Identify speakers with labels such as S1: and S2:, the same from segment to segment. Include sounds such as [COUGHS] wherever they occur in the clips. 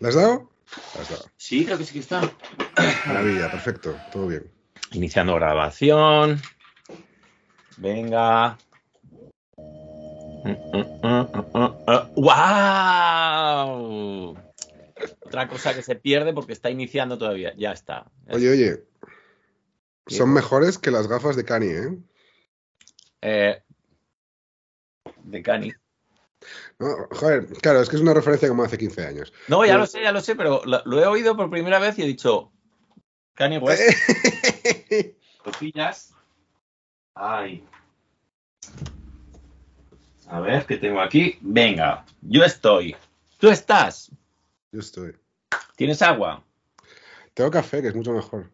S1: ¿La has dado? Sí, creo que sí que está. Maravilla, perfecto, todo bien. Iniciando grabación. Venga.
S2: ¡Wow! Mm, mm,
S1: mm, Otra cosa que se pierde porque está iniciando todavía. Ya está.
S2: oye, oye. Son mejores que las gafas de Cani, ¿eh?
S1: eh de Cani.
S2: No, joder, claro, es que es una referencia como hace 15 años. No, ya lo sé,
S1: ya lo sé, pero lo, he oído por primera vez y he dicho, Kanye West, [LAUGHS] Ay. A ver, ¿qué tengo aquí? Venga, yo estoy. ¿Tú estás? Yo estoy. ¿Tienes agua?
S2: Tengo café, que es mucho mejor.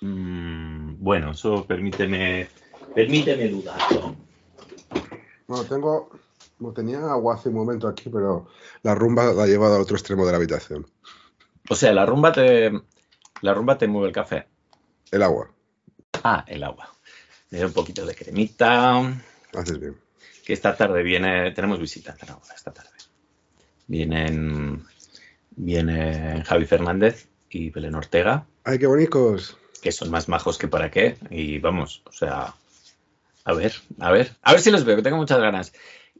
S2: Mm, bueno, eso permíteme, permíteme dudarlo. Bueno, tengo tenía agua hace un momento aquí, pero la rumba la ha llevado al otro extremo de la habitación.
S1: O sea, la rumba te. La rumba te mueve el café. El agua. Ah, el agua. un poquito de cremita. Haces bien. Que esta tarde viene. Tenemos visita esta tarde. Vienen. Vienen Javi Fernández y Belén Ortega. ¡Ay, qué bonitos! Que son más majos que para qué. Y vamos, o sea. A ver, a ver. A ver si los veo, que tengo muchas ganas.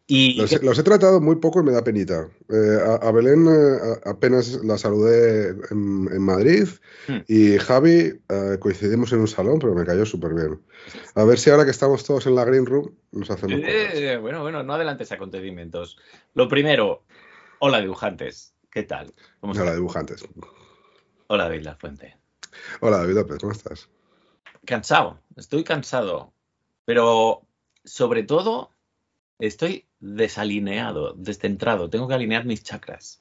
S2: Los, he tratado muy poco y me da penita. Eh, a, Belén eh, apenas la saludé en, Madrid hmm. y Javi eh, coincidimos en un salón, pero me cayó súper bien. A ver si ahora que estamos todos en la Green Room nos hacemos.
S1: bueno, bueno, no adelantes acontecimientos. Lo primero, hola dibujantes, ¿qué tal? hola dibujantes. Hola David La Fuente.
S2: Hola David López, ¿cómo estás?
S1: Cansado, estoy cansado, pero sobre todo Estoy desalineado, descentrado. Tengo que alinear mis chakras.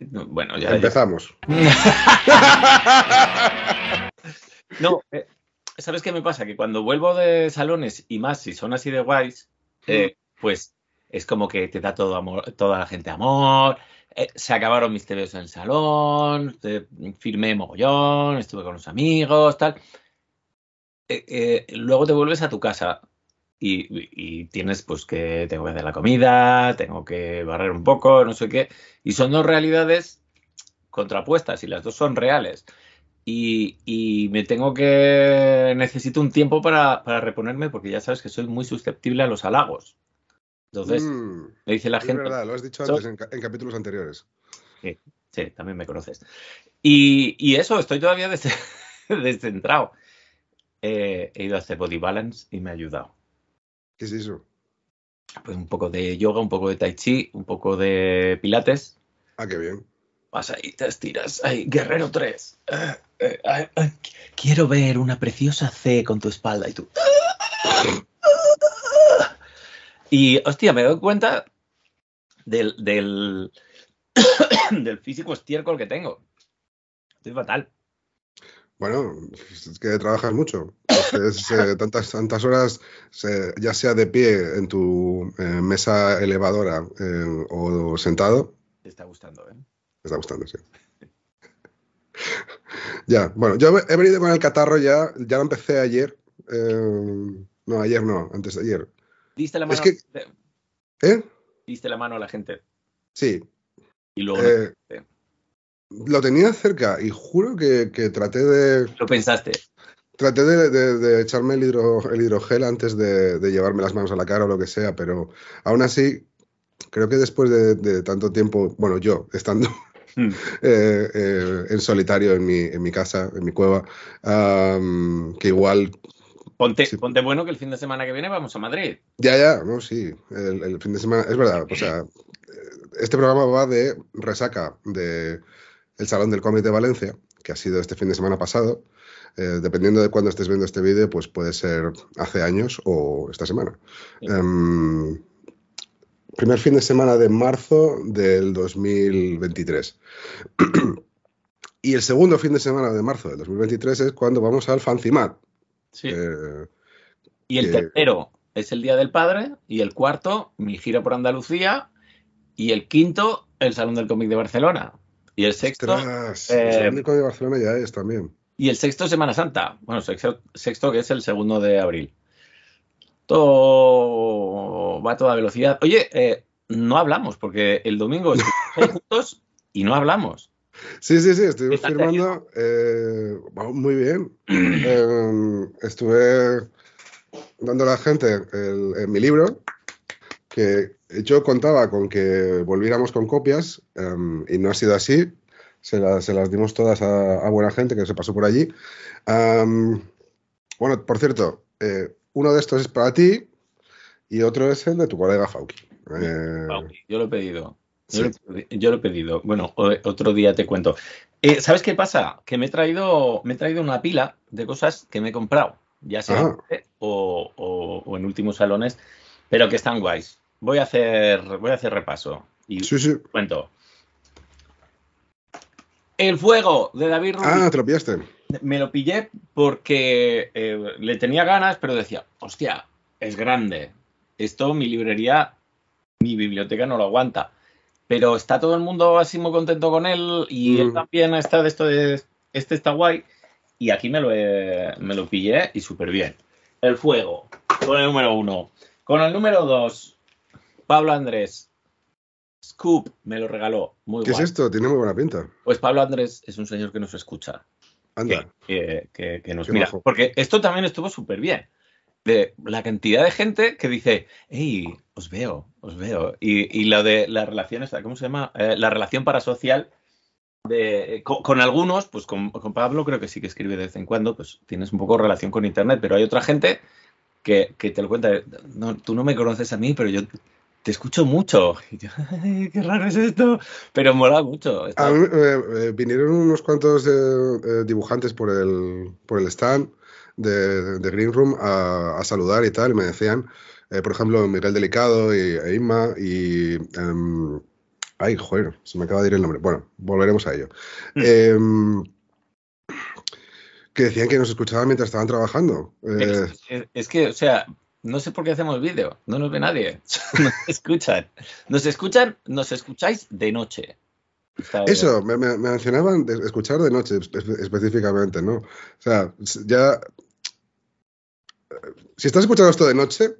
S1: Bueno, ya.
S2: Empezamos. [LAUGHS]
S1: no, eh, ¿sabes qué me pasa? Que cuando vuelvo de salones y más si son así de guays, eh, pues es como que te da todo amor, toda la gente amor. Eh, se acabaron mis en el salón, firmé mogollón, estuve con los amigos, tal. luego te vuelves a tu casa y, tienes pues que tengo que hacer la comida, tengo que barrer un poco, no sé qué. Y son dos realidades contrapuestas y las dos son reales. Y, me tengo que... Necesito un tiempo para, reponerme porque ya sabes que soy muy susceptible a los halagos. Entonces,
S2: mm, me dice la es gente... verdad, lo has dicho antes en,
S1: capítulos anteriores. Sí, también me conoces. Y, eso, estoy todavía [LAUGHS] descentrado. Eh, he ido a hacer body balance y me ha ayudado. ¿Qué es eso? Pues un poco de yoga, un poco de tai chi, un poco de pilates. Ah, qué bien. Vas ahí, te estiras. ahí. guerrero 3. Ah, eh, quiero ver una preciosa C con tu espalda y tú. Y hostia, me doy cuenta del, del, [COUGHS] del físico estiércol que tengo. Estoy fatal.
S2: Bueno, es que trabajas mucho. Eh, tantas, tantas horas, eh, ya sea de pie en tu eh, mesa elevadora o, sentado.
S1: Te está gustando, ¿eh?
S2: Te está gustando, sí. [LAUGHS] ya, bueno, yo he venido con el catarro ya, ya lo empecé ayer. no, ayer no, antes de ayer.
S1: ¿Diste la mano? la ¿Eh? ¿Diste la mano a la gente?
S2: Sí. Y luego lo tenía cerca y juro que, que traté de. Lo pensaste. Traté de, echarme el, el, hidrogel antes de, llevarme las manos a la cara o lo que sea, pero aún así, creo que después de, tanto tiempo, bueno, yo estando hmm. [LAUGHS] eh, eh, en solitario en mi, casa, en mi cueva, que igual
S1: Ponte, ponte, bueno que el fin de semana que viene vamos a Madrid.
S2: Ya, ya, no, sí. el fin de semana, es verdad, o sea, este programa va de resaca, de el Salón del Cómic de Valencia, que ha sido este fin de semana pasado. Eh, dependiendo de cuándo estés viendo este vídeo, pues puede ser hace años o esta semana. Em, primer fin de semana de marzo del 2023. [CLEARS THROAT] y el segundo fin de semana de marzo del 2023 es cuando vamos al Fancimat. Sí. Eh, y el tercero
S1: es el Día del Padre, y el cuarto, mi gira por Andalucía, y el quinto, el Salón del Cómic de Barcelona. Y
S2: el sexto. el eh, de Barcelona ya es también.
S1: Y el sexto es Semana Santa. Bueno, sexto, sexto que es el segundo de abril. Todo va a toda velocidad. Oye, eh, no hablamos, porque el domingo [LAUGHS] estamos juntos y no hablamos.
S2: Sí, sí, sí, estuvimos firmando. Eh, muy bien. [CLEARS THROAT] estuve dando a la gente mi libro, que yo contaba con que volviéramos con copias em, y no ha sido así. Se, las dimos todas a, buena gente que se pasó por allí. Em, bueno, por cierto, eh, uno de estos es para ti y otro es el de tu colega Fauki.
S1: Eh, yo lo he pedido. Yo, lo, he pedido. Bueno, otro día te cuento. Eh, ¿Sabes qué pasa? Que me he traído, me he traído una pila de cosas que me he comprado, ya sea ah. o en últimos salones, pero que están guays voy a hacer, voy a hacer repaso.
S2: Y sí, Cuento.
S1: El fuego de
S2: David Rubin. Ah, te
S1: Me lo pillé porque eh, le tenía ganas, pero decía, hostia, es grande. Esto mi librería, mi biblioteca no lo aguanta. Pero está todo el mundo así muy contento con él y él mm. también está de esto de, este está guay. Y aquí me lo, me lo pillé y súper bien. El fuego, con el número uno. Con el número dos, Pablo Andrés. Scoop me lo regaló.
S2: Muy ¿Qué es esto? Tiene muy buena pinta.
S1: Pues Pablo Andrés es un señor que nos escucha. Anda. Que, nos mira. Porque esto también estuvo súper bien. De la cantidad de gente que dice, hey, os veo, os veo. Y, lo de la relaciones, ¿cómo se llama? Eh, la relación parasocial. De, eh, con, algunos, pues con, Pablo creo que sí que escribe de vez en cuando, pues tienes un poco relación con Internet, pero hay otra gente que, que te lo cuenta,
S2: no, tú no me conoces a mí, pero yo te escucho mucho. [LAUGHS]
S1: qué raro es esto, pero mola mucho. Eh,
S2: eh, vinieron unos cuantos eh, dibujantes por el, stand de, Green Room a, saludar y tal, y me decían, por ejemplo, Miguel Delicado y e Inma y... Em, ay, joder, se me acaba de ir el nombre. Bueno, volveremos a ello. Mm. Em, que decían que nos escuchaban mientras estaban trabajando.
S1: es que, o sea, no sé por qué hacemos vídeo, no nos ve nadie, [LAUGHS] nos escuchan. Nos escuchan, nos escucháis de noche.
S2: Eso, me, mencionaban escuchar de noche específicamente, ¿no? O sea, ya... Eh, si estás escuchando esto de noche,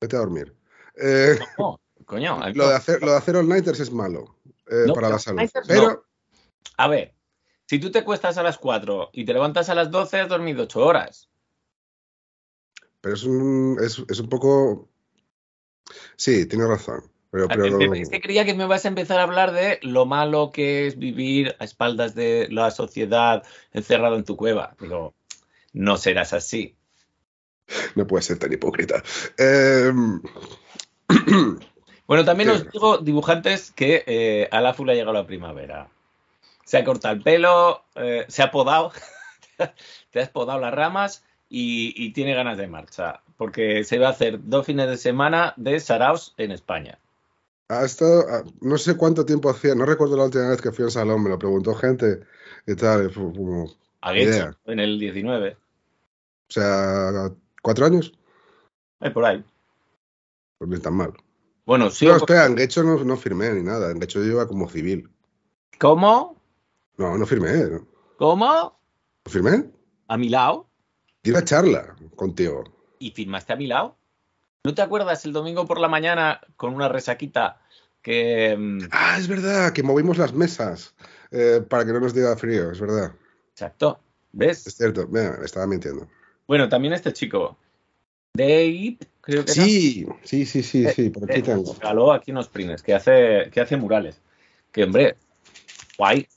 S2: vete a dormir. Eh, no, coño. [LAUGHS] Lo de, hacer, all-nighters es malo eh, para la salud. Pero...
S1: A ver, si tú te cuestas a las 4 y te levantas a las 12, has dormido 8 horas.
S2: Pero es un, es, un poco... Sí, tiene razón. Pero, Es que
S1: creía que me vas a empezar a hablar de lo malo que es vivir a espaldas de la sociedad encerrado en tu cueva. Pero no serás así.
S2: No puedes ser tan hipócrita. Em, [CLEARS THROAT]
S1: bueno, también os digo, dibujantes, que eh, a la ha llegado la primavera. Se ha cortado el pelo, eh, se ha podado, [LAUGHS] te has podado las ramas y, tiene ganas de marcha, porque se va a hacer dos fines de semana de Saraos en España.
S2: Ha estado, ah, no sé cuánto tiempo hacía, no recuerdo la última vez que fui al salón, me lo preguntó gente y tal, como...
S1: en el 19. O
S2: sea, ¿cuatro años? Eh, por ahí. Pues ni tan mal. Bueno, sí. No, espera, en Gecho no, firmé ni nada. En Gecho yo iba como civil. ¿Cómo? No, no firmé. ¿Cómo? firmé? ¿A mi lado? Di charla contigo.
S1: ¿Y firmaste a mi lado? ¿No te acuerdas el domingo por la mañana con una resaquita
S2: que... Mm, ah, es verdad, que movimos las mesas eh, para que no nos diera frío, es verdad. Exacto, ¿ves? Es cierto, me estaba mintiendo. Bueno, también este chico, Dave, creo que sí, sí, sí, sí, eh, sí, por aquí eh, tengo.
S1: aquí nos prines, que hace, que hace murales. Que, hombre, guay.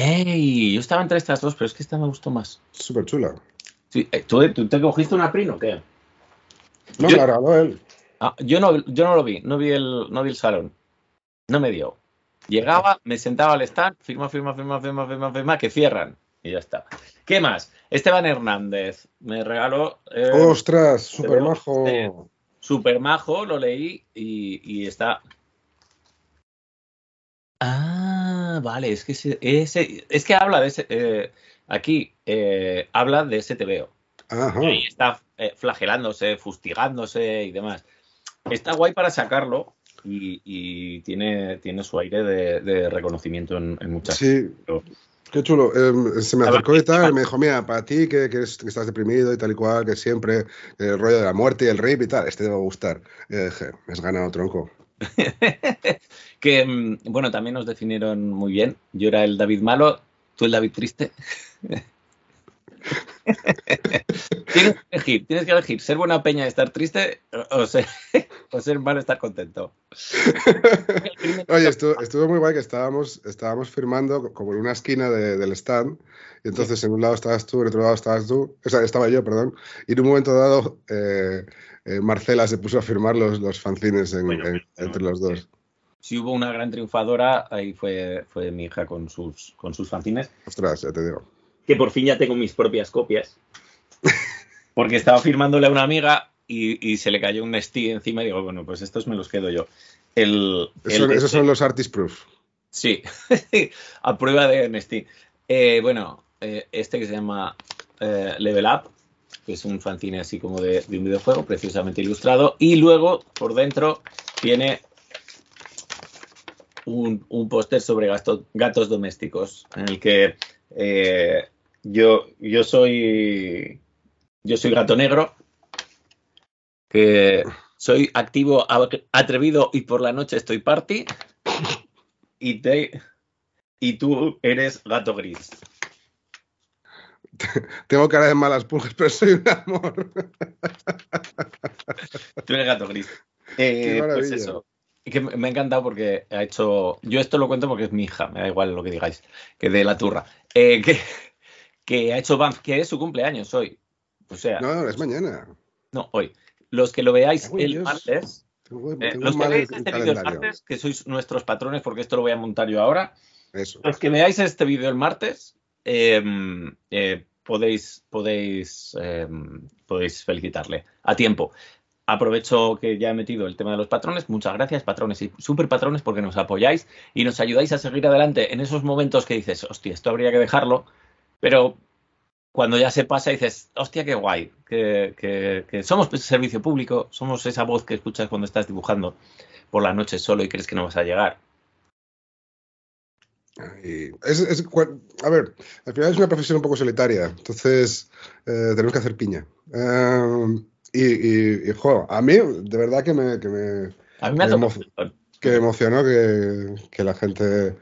S1: ¡Ey! Yo estaba entre estas dos, pero es que esta me gustó más. Súper chula. Sí, eh, ¿tú, te cogiste una aprino o qué? No, la grabó él. Ah, yo, no, yo no lo vi, no vi, el, no vi el salón. No me dio. Llegaba, me sentaba al stand, firma, firma, firma, firma, firma, firma, que cierran. Y ya está. ¿Qué más? Esteban Hernández me regaló.
S2: Eh, ¡Ostras! Súper majo.
S1: super majo, lo leí y, y está. Ah. Ah, vale, es que, es que habla de ese, eh, aquí eh, habla de ese te veo Y está eh, flagelándose, fustigándose y demás. Está guay para sacarlo y, tiene, tiene su aire de, reconocimiento en, muchas.
S2: Sí. Qué chulo. Em, se me acercó y tal, me dijo, mira, para ti que, estás deprimido y tal y cual, que siempre el rollo de la muerte y el rip y tal, este te va a gustar. es dije, me ganado tronco.
S1: [LAUGHS] que, mm, bueno, también nos definieron muy bien. Yo era el David malo, tú el David triste. [LAUGHS] tienes que elegir, tienes que elegir ser buena peña y estar triste o ser, [LAUGHS] o malo estar contento.
S2: Oye, estuvo, muy guay que estábamos, estábamos firmando como en una esquina del stand y entonces en un lado estabas tú, en otro lado estabas tú, o sea, estaba yo, perdón, y en un momento dado eh, eh, Marcela se puso a firmar los, los fanzines entre los dos.
S1: Si hubo una gran triunfadora, ahí fue, fue mi hija con sus, con sus fanzines.
S2: Ostras, ya te digo.
S1: Que por fin ya tengo mis propias copias. [LAUGHS] Porque estaba firmándole a una amiga y, se le cayó un Nestí encima y digo, bueno, pues estos me los quedo yo. El, esos
S2: son los Artist Proof.
S1: Sí, [LAUGHS] a prueba de Nestí. Eh, bueno, eh, este que se llama Level Up que es un fanzine así como de, un videojuego, precisamente ilustrado. Y luego, por dentro, tiene un, póster sobre gatos domésticos, en el que eh, yo, yo soy. Yo soy gato negro. Que soy activo, atrevido y por la noche estoy party. Y Y tú eres gato gris.
S2: [LAUGHS] Tengo cara de malas pulgas, pero soy un amor.
S1: [LAUGHS] Tú gato gris. Eh, pues me ha encantado porque ha hecho. Yo esto lo cuento porque es mi hija, me da igual lo que digáis, que de la turra. Eh, que, ha hecho Banff, que es su cumpleaños hoy. O sea. No, es pues, mañana. No, hoy. Los que lo veáis el martes.
S2: Eh, los que veáis este vídeo el martes,
S1: que sois nuestros patrones, porque esto lo voy a montar yo ahora. Los que veáis este vídeo el martes, podéis, podéis, em, podéis felicitarle a tiempo. Aprovecho que ya he metido el tema de los patrones. Muchas gracias, patrones y patrones porque nos apoyáis y nos ayudáis a seguir adelante en esos momentos que dices, hostia, esto habría que dejarlo, pero cuando ya se pasa dices, hostia, qué guay, que, que somos servicio público, somos esa voz que escuchas cuando estás dibujando por la noche solo y crees que no vas a llegar
S2: es, a ver, al final es una profesión un poco solitaria, entonces eh, tenemos que hacer piña. Eh, y, y, jo, a mí de verdad que me, que emocionó que, la gente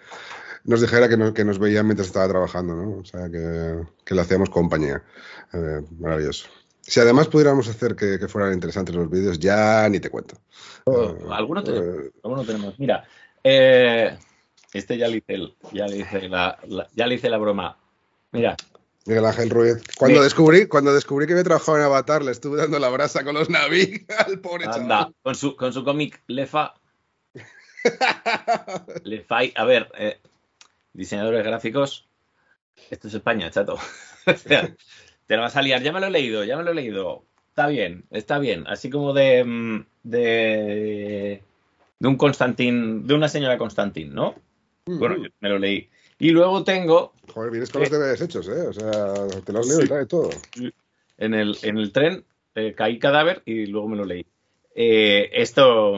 S2: nos dijera que, nos veía mientras estaba trabajando, ¿no? O sea, que, que le hacíamos compañía. Eh, maravilloso. Si además pudiéramos hacer que, fueran interesantes los vídeos, ya ni te cuento. Oh, tenemos, tenemos. Mira,
S1: eh, este ya le hice, ya la, ya hice la broma.
S2: Mira. Miguel Ángel Ruiz. Cuando, descubrí, cuando descubrí que había trabajado en Avatar, le estuve dando la brasa con los Navi. [LAUGHS] al pobre
S1: chaval. Con su, con su cómic Lefa. [LAUGHS] Lefai. A ver, eh, diseñadores gráficos. Esto es España, chato. [LAUGHS] te lo vas a liar. Ya me lo he leído, ya me lo he leído. Está bien, está bien. Así como de. Mm, de. de un Constantín. de una señora Constantín, ¿no? Bueno, mm. me lo leí. Y luego tengo.
S2: Joder, vienes con los deberes ¿eh? O sea, te los leo y todo.
S1: En el, en el tren eh, caí cadáver y luego me lo leí. Eh, esto,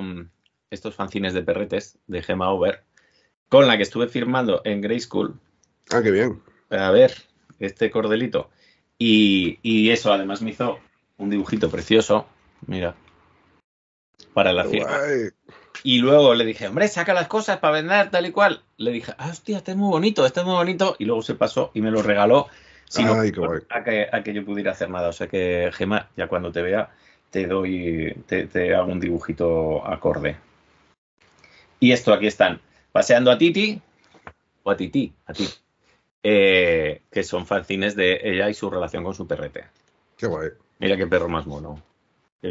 S1: estos fanzines de perretes de Gemma Over, con la que estuve firmando en Grey School. Ah, qué bien. A ver, este cordelito. Y, eso, además, me hizo un dibujito precioso. Mira. Para la ciudad. Y luego le dije, hombre, saca las cosas para vender, tal y cual. Le dije, ah, hostia, este es muy bonito, este es muy bonito. Y luego se pasó y me lo regaló sin a, que, a, que, yo pudiera hacer nada. O sea que, Gema, ya cuando te vea, te doy, te, hago un dibujito acorde. Y esto, aquí están. Paseando a Titi, o a Titi, a ti, eh, que son fanzines de ella y su relación con su perrete. Qué guay. Mira qué perro más mono. [LAUGHS] Me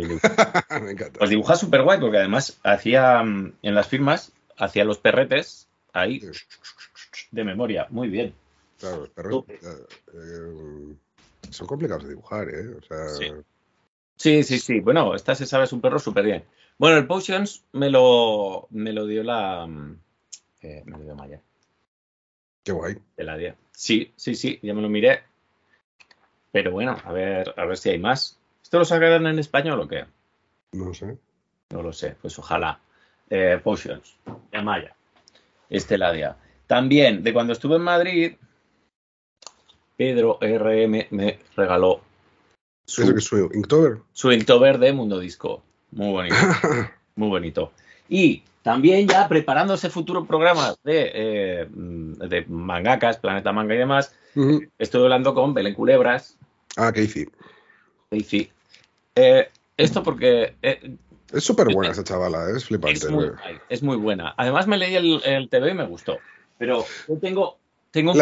S1: encanta. Pues dibuja súper guay porque además hacía mm, en las firmas, hacía los
S2: perretes ahí de memoria. Muy bien. Claro, los eh, eh, son complicados de dibujar, ¿eh?
S1: sí. sí. sí, Bueno, esta se sabe es un perro súper bien. Bueno, el Potions me lo, me lo dio la. Mm, eh, me lo dio Maya. Qué guay. De la Sí, sí, sí, ya me lo miré. Pero bueno, a ver, a ver si hay más. ¿Esto lo sacarán en español o qué? No lo sé. No lo sé, pues ojalá. Eh, potions, de Maya, Esteladia. También, de cuando estuve en Madrid, Pedro RM me regaló
S2: su, lo que su Inktober.
S1: Su Inktober de Mundo Disco. Muy bonito. [LAUGHS] muy bonito. Y también ya preparándose futuro programas de, eh, de mangakas, Planeta Manga y demás, estoy hablando con Belén Culebras. Ah, Casey. Casey, eh, esto
S2: porque. Eh, es súper buena eh, esa chavala, es flipante. Es muy, buena.
S1: Además, me leí el, el TV y me gustó. Pero yo tengo.
S2: tengo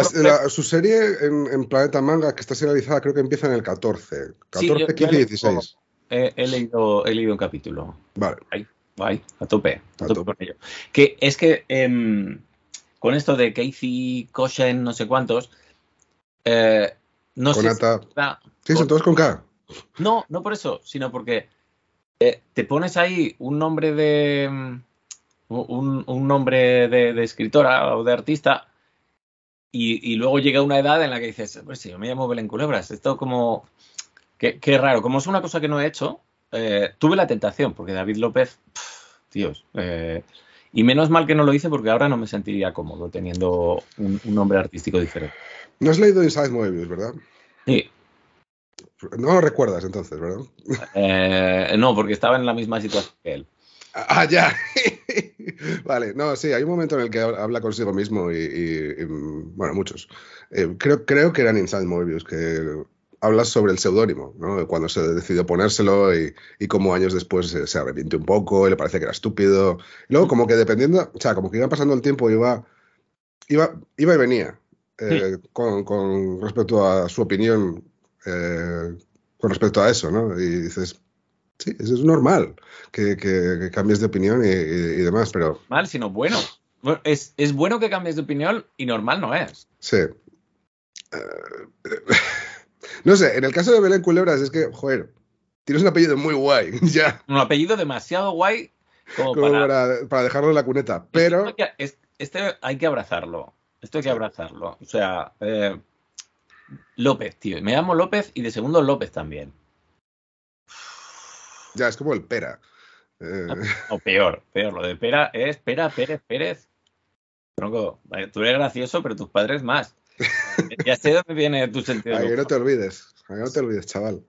S2: su serie en, Planeta Manga, que está serializada, creo que empieza en el 14. 14, 15 16.
S1: He, leído, he un capítulo. Vale. Ahí, a tope. A, tope, ello. Que es que em, con esto de Casey, Koshen, no sé cuántos. no con sé.
S2: sí, son todos con K.
S1: No, no por eso, sino porque eh, te pones ahí un nombre de. Mm, un, nombre de, escritora o de artista y, luego llega una edad en la que dices, pues si yo me llamo Belén Culebras, esto como. Qué, raro, como es una cosa que no he hecho, eh, tuve la tentación, porque David López, dios, eh, y menos mal que no lo hice porque ahora no me sentiría cómodo teniendo un, nombre artístico diferente.
S2: No has leído Inside Movies, ¿verdad? Sí.
S1: No lo recuerdas entonces, ¿verdad?
S2: Eh,
S1: no, porque estaba en la misma situación que él. Ah, ya.
S2: [LAUGHS] vale, no, sí, hay un momento en el que habla consigo mismo y, bueno, muchos. Eh, creo, creo que eran Inside Mobius, que habla sobre el seudónimo, ¿no? Cuando se decidió ponérselo y, como años después se, arrepintió arrepiente un poco y le parece que era estúpido. luego, como que dependiendo, o sea, como que iba pasando el tiempo, iba, iba, iba y venía eh, con respecto a su opinión eh, con respecto a eso, ¿no? Y dices, sí, eso es normal, que, cambies de opinión y, demás, pero...
S1: Mal, sino bueno. Es, bueno que cambies de opinión y normal no es.
S2: Sí. Eh, [LAUGHS] no sé, en el caso de Belén Culebras es que, joder, tienes un apellido muy guay, [LAUGHS] ya.
S1: Un apellido demasiado guay
S2: como, para... Para, dejarlo en la cuneta, pero...
S1: Este hay que, abrazarlo, esto hay que abrazarlo. O sea, eh, López, tío. Me llamo López y de segundo López también. Ya, es como el pera. Eh. O peor, peor. Lo de pera es pera, Pérez, Pérez. Tronco, tú eres gracioso, pero tus padres más. [LAUGHS] ya sé dónde viene tu sentido. Ahí no
S2: te olvides. no te olvides, chaval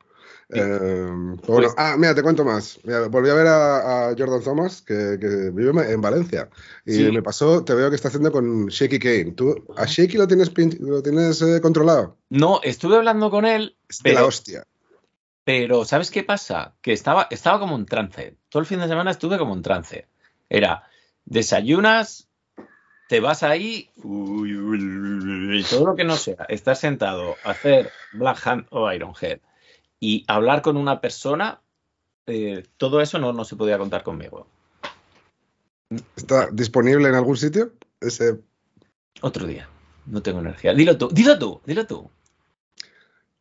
S2: ah, mira, te cuento más. volví a ver a, Jordan Thomas, que, vive en Valencia. Y me pasó, te veo que está haciendo con Shaky Kane. ¿Tú a Shaky lo tienes, controlado? No,
S1: estuve hablando con él. de la hostia. Pero, ¿sabes qué pasa? Que estaba, estaba como un trance. Todo el fin de semana estuve como un trance. Era desayunas, te vas ahí, todo lo que no sea, estar sentado, hacer Black Hand o Iron Head y hablar con una persona, eh, todo eso no, no se podía contar conmigo.
S2: ¿Está disponible en algún sitio? Ese... Otro día. No tengo energía.
S1: Dilo tú, dilo
S2: tú, dilo tú.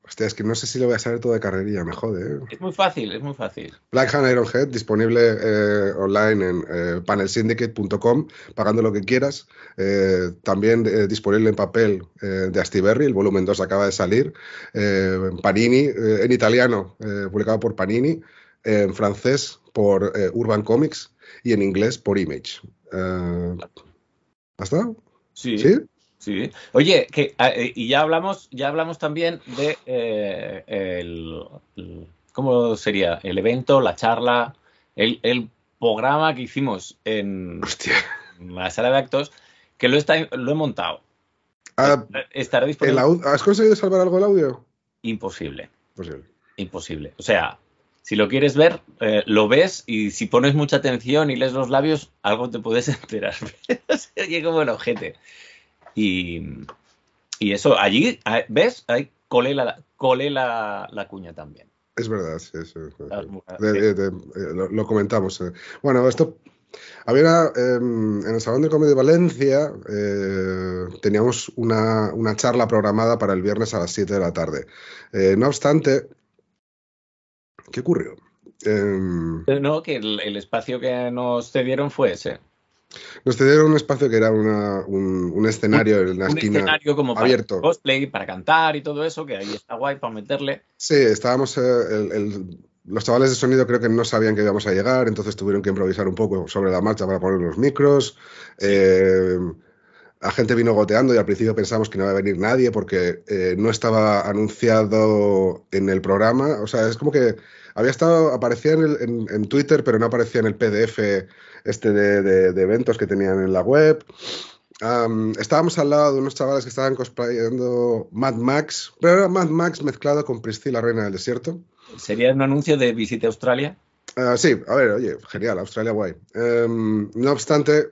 S2: Hostia, es que no sé si lo voy a saber todo de carrería, me jode. ¿eh?
S1: Es muy fácil, es muy fácil.
S2: Black Hand Head, disponible eh, online en eh, panelsyndicate.com, pagando lo que quieras. también disponible en papel de Astiberri, el volumen 2 acaba de salir. en Panini, en italiano, publicado por Panini. En francés, por Urban Comics. Y en inglés, por Image. ¿Hasta? Sí. ¿Sí?
S1: Oye, que, ah, eh, y ya hablamos, ya hablamos también de eh, el, ¿cómo sería? El evento, la charla, el, programa que hicimos en, la sala de actos, que lo, está, lo he montado. Ah, disponible.
S2: ¿Has conseguido salvar algo el audio?
S1: Imposible. Imposible. O sea, si lo quieres ver, eh, lo ves y si pones mucha atención y lees los labios, algo te puedes [LAUGHS] enterar. Sería como el objeto? Y, eso, allí, ¿ves? Ahí colé la, cuña también.
S2: Es verdad, sí, sí, eh, lo, comentamos. Eh. Bueno, esto. Había em, en el Salón de Comedia de Valencia eh, teníamos una, charla programada para el viernes a las 7 de la tarde. no obstante, ¿qué ocurrió? Em,
S1: no, que el, el, espacio que nos cedieron fue ese.
S2: Nos dieron un espacio que era un, escenario en la un escenario como abierto. para
S1: cosplay, para cantar y todo eso, que ahí está guay para meterle.
S2: Sí, estábamos. Eh, los chavales de sonido creo que no sabían que íbamos a llegar, entonces tuvieron que improvisar un poco sobre la marcha para poner los micros. Eh, la gente vino goteando y al principio pensamos que no iba a venir nadie porque eh, no estaba anunciado en el programa. O sea, es como que había estado, aparecía en, Twitter, pero no aparecía en el PDF este de, eventos que tenían en la web. estábamos al lado de unos chavales que estaban cosplayando Mad Max, pero era Mad Max mezclado con Priscilla, Reina del Desierto.
S1: ¿Sería un anuncio de visita a Australia?
S2: Ah, sí, a ver, oye, genial, Australia guay. Em, no obstante,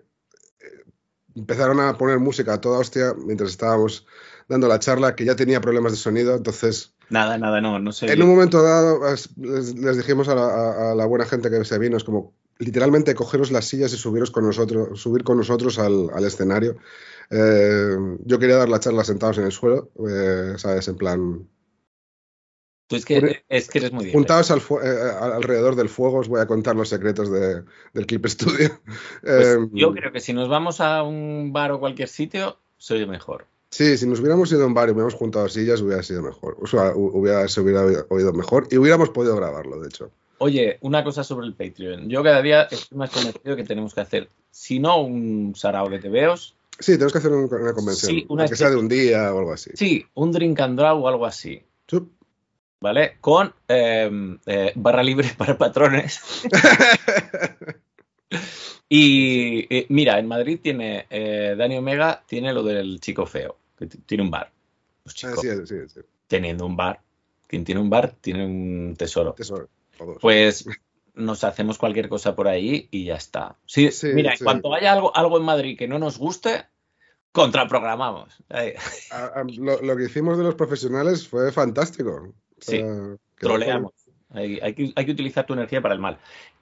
S2: empezaron a poner música a toda hostia mientras estábamos dando la charla, que ya tenía problemas de sonido, entonces... Nada, nada, no, no sé. En un momento dado les, dijimos a la, buena gente que se vino, es como literalmente cogeros las sillas y subiros con nosotros, subir con nosotros al, escenario. Eh, yo quería dar la charla sentados en el suelo, eh, ¿sabes? En plan,
S1: Tú e-, es que, eres muy bien. Juntados
S2: ¿eh? eh, alrededor del fuego, os voy a contar los secretos de, del Clip Studio. [LAUGHS] Pues em, yo creo
S1: que si nos vamos a un bar o cualquier sitio, soy mejor.
S2: Sí, si nos hubiéramos ido a un bar y hubiéramos juntado sillas, hubiera sido mejor. O sea, hubiera, se hubiera oído mejor y hubiéramos podido grabarlo, de hecho.
S1: Oye, una cosa sobre el Patreon. Yo cada día estoy más convencido que tenemos que hacer, si no un sarao de tebeos.
S2: Sí, tenemos que hacer una convención. una que sea de un
S1: día o algo así. Sí, un drink and draw o algo así. ¿vale? Con em, eh, barra libre [LAUGHS] para patrones. [LAUGHS] y eh, mira, en Madrid tiene, eh, Dani Omega tiene lo del chico feo, que tiene un bar. Teniendo un bar. Quien tiene un bar tiene un tesoro. Tesoro. Pues nos hacemos cualquier cosa por ahí y ya está. mira, en cuanto haya algo, algo en Madrid que no nos guste, contraprogramamos.
S2: lo, que hicimos de los profesionales fue fantástico. Sí,
S1: ah, troleamos. Hay, que, utilizar tu energía para el mal.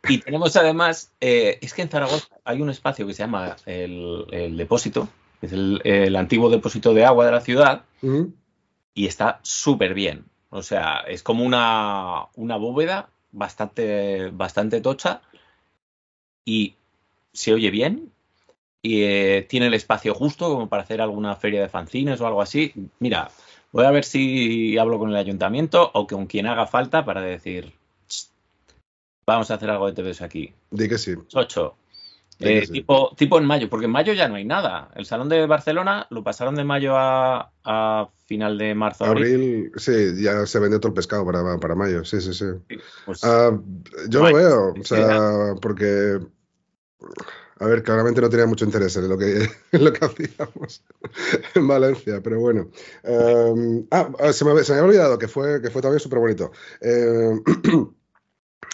S1: Y tenemos además, eh, es que en Zaragoza hay un espacio que se llama el, depósito, es el, antiguo depósito de agua de la ciudad, y está súper bien. O sea, es como una, bóveda bastante, bastante tocha y se oye bien y eh, tiene el espacio justo como para hacer alguna feria de fanzines o algo así. Mira, Voy a ver si hablo con el ayuntamiento o con quien haga falta para decir, vamos a hacer algo de TVS aquí. De que sí. Ocho. Eh, tipo, tipo en mayo, porque en mayo ya no hay nada. El Salón de Barcelona lo pasaron de mayo a, final de marzo. Abril,
S2: sí, ya se vende todo el pescado para, mayo, sí, sí, sí. Pues ah, yo lo veo, o sea, porque a ver, claramente no tenía mucho interés en lo que, [LAUGHS] lo que hacíamos en Valencia, pero bueno. Em, ah, ah se me, había olvidado que fue, que fue también súper bonito. Em, [CLEARS THROAT]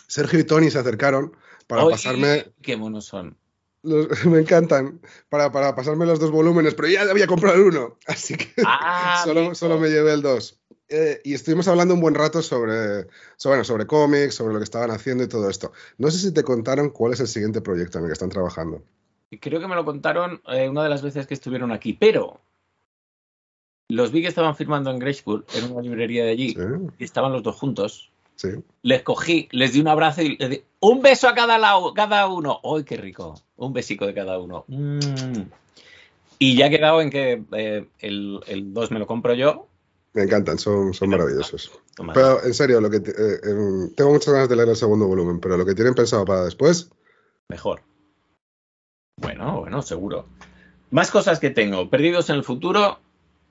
S2: Sergio y Tony se acercaron para pasarme.
S1: ¡Qué monos son!
S2: [LAUGHS] me encantan para, pasarme los dos volúmenes, pero ya había comprado el uno, así que ah, [LAUGHS] solo, pues. me llevé el dos. Eh, y estuvimos hablando un buen rato sobre, sobre, sobre cómics, sobre lo que estaban haciendo y todo esto. No sé si te contaron cuál es el siguiente proyecto en el que están trabajando.
S1: Creo que me lo contaron eh, una de las veces que estuvieron aquí, pero los vi que estaban firmando en school en una librería de allí, y estaban los dos juntos. Les cogí, les di un abrazo y les di un beso a cada, cada uno. ¡Ay, qué rico! Un besico de cada uno. Mm. Y ya ha quedado en que eh, el, el 2 me lo compro yo
S2: me encantan, son, son maravillosos. Pero en serio, lo que eh, eh, tengo muchas ganas de leer el segundo volumen, pero lo que tienen pensado para después. Mejor. Bueno, bueno, seguro.
S1: Más cosas que tengo. Perdidos en el futuro,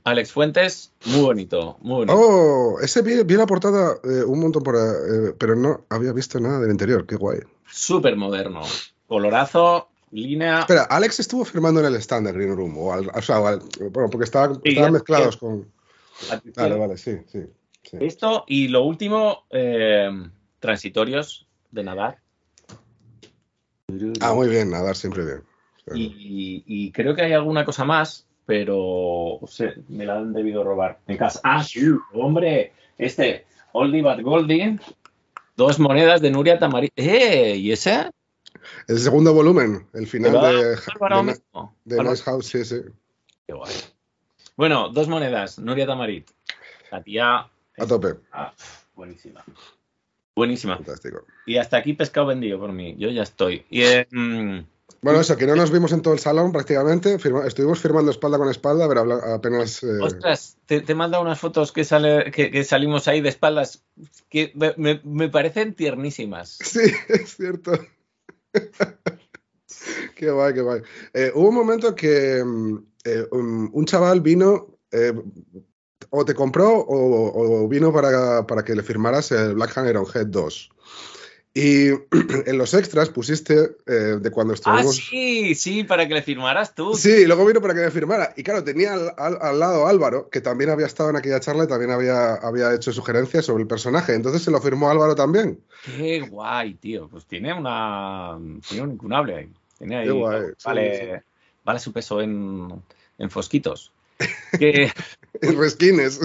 S1: Alex Fuentes, muy bonito,
S2: muy bonito. Oh, ese vi, vi la portada eh, un montón por pero no había visto nada del interior, qué guay.
S1: Súper moderno, colorazo, línea.
S2: Espera, Alex estuvo firmando en el estándar Green Room, o, sea, bueno, porque estaban mezclados con. Vale, vale, sí, sí.
S1: Esto y lo último, eh, transitorios de nadar.
S2: Ah, muy bien, nadar siempre bien. Y, creo que hay
S1: alguna cosa más, pero me la han debido robar. en casa. Ah, hombre, este, Oldie but Goldie, dos monedas de Nuria Tamariz ¡Eh! ¿Y ese?
S2: El segundo volumen, el final de, ah, Nice House, Qué
S1: guay. Bueno, dos monedas. Nuria Tamarit. La tía. A tope. Ah, buenísima.
S2: Buenísima. Fantástico.
S1: Y hasta aquí pescado vendido por mí. Yo ya estoy. Em,
S2: bueno, eso, que no nos vimos en todo el salón prácticamente. estuvimos firmando espalda con espalda, pero apenas. Eh,
S1: Ostras, te, te manda unas fotos que, sale, que, salimos ahí de espaldas que me, parecen tiernísimas. [LAUGHS] Sí, es
S2: cierto. [LAUGHS] qué guay, qué guay. Eh, hubo un momento que em, eh, un, chaval vino, eh, o te compró o, vino para, para, que le firmaras el Black Hangar on Head 2. Y [CLEARS THROAT] en los extras pusiste eh, de cuando ah, estuvimos. Ah,
S1: sí, sí, para que le firmaras tú. Sí,
S2: luego vino para que le firmara. Y claro, tenía al, lado Álvaro, que también había estado en aquella charla y también había, había hecho sugerencias sobre el personaje. Entonces se lo firmó Álvaro también.
S1: Qué guay, tío. Pues tiene una. Tiene un incunable ahí. Vale, vale su peso en en fosquitos. [LAUGHS] en risquines?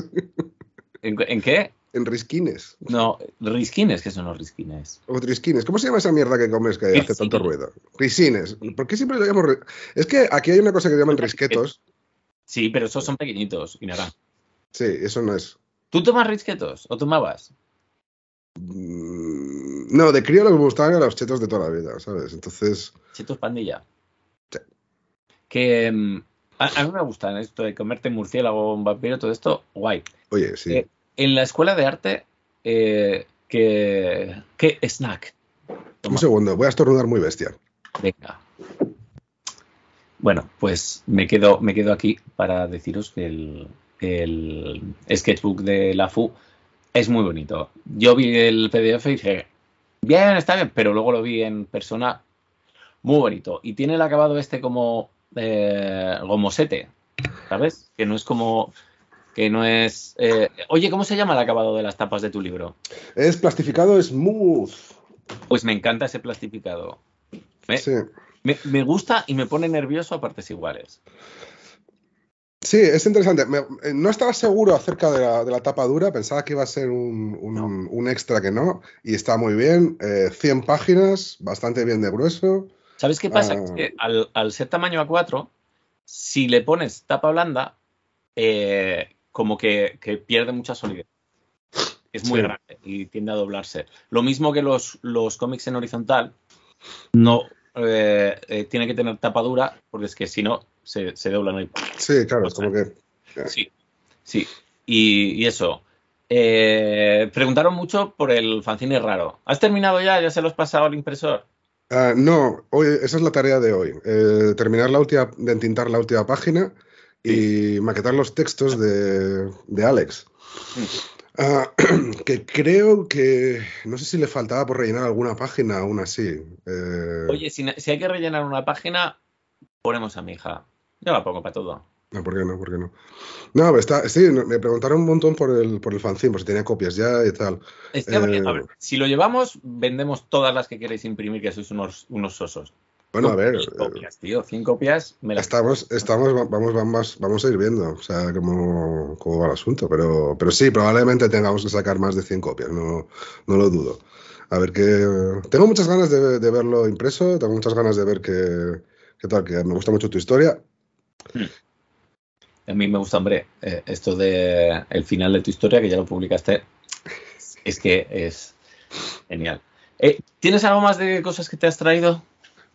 S1: ¿En, qué? En risquines. No, risquines, que son los risquines?
S2: O risquines. ¿Cómo se llama esa mierda que comes que hace tanto ruido? Risines. ¿Por qué siempre lo llamamos? Es que aquí hay una cosa que llaman risquetos.
S1: Sí, pero esos son pequeñitos y nada.
S2: Sí, eso no es. ¿Tú
S1: tomas risquetos o tomabas?
S2: Mm, no, de crío les gustaban los chetos de toda la vida, ¿sabes? Entonces. Chetos pandilla. Sí. Que mm,
S1: a, mí me gustan esto de comerte murciélago, un vampiro, todo esto, guay. Oye, sí. Eh, en la escuela de arte, eh, ¿qué,
S2: snack? Un segundo, voy a estornudar muy bestia. Venga. Bueno, pues
S1: me quedo, me quedo aquí para deciros que el, el sketchbook de la FU es muy bonito. Yo vi el PDF y dije, bien, está bien, pero luego lo vi en persona, muy bonito. Y tiene el acabado este como eh, gomosete, ¿sabes? Que no es como que no es. Eh, oye, ¿cómo se llama el acabado de las tapas de tu libro?
S2: Es plastificado smooth.
S1: Pues me encanta ese plastificado. Me, sí. me, gusta y me pone nervioso a partes iguales.
S2: Sí, es interesante. Eh, no estaba seguro acerca de la, tapa dura, pensaba que iba a ser un, extra que no, y está muy bien. 100 páginas, bastante bien de grueso. ¿Sabes qué pasa? Mm.
S1: al, ser tamaño A4, si le pones tapa blanda, eh, como que, pierde mucha solidez. Es muy grande y tiende a doblarse. Lo mismo que los, cómics en horizontal, no eh, eh, tiene que tener tapa dura, porque es que si no, se, doblan ahí. Sí, claro, es como que. Sí, sí. Y, eso. preguntaron mucho por el fanzine raro. ¿Has terminado ya? ¿Ya se los has pasado al impresor?
S2: Ah, no, esa es la tarea de hoy. Eh, terminar la última, de entintar la última página y maquetar los textos de, de Alex. Ah, [CLEARS THROAT] que creo que. No sé si le faltaba por rellenar alguna página aún así. Eh. Oye,
S1: si, si, hay que rellenar una página, ponemos a mi hija. Ya la pongo para todo.
S2: No, ¿por qué no? ¿Por qué no? No, está, sí, me preguntaron un montón por el, por el fanzine, por si tenía copias ya y tal. a eh, ver,
S1: si lo llevamos, vendemos todas las que queréis
S2: imprimir, que sois unos, unos sosos. Bueno, a ver. Eh, copias, tío. 100 copias. Me las estamos, estamos, vamos, vamos, vamos a ir viendo, o sea, cómo, cómo va el asunto. Pero, pero sí, probablemente tengamos que sacar más de 100 copias, no, no lo dudo. A ver qué. Tengo muchas ganas de, verlo impreso, tengo muchas ganas de ver qué, qué tal, que me gusta mucho tu historia.
S1: Hmm a mí me gusta, hombre, eh, esto de eh, el final de tu historia, que ya lo publicaste, es que es genial. Eh, ¿Tienes algo más de cosas que te has traído?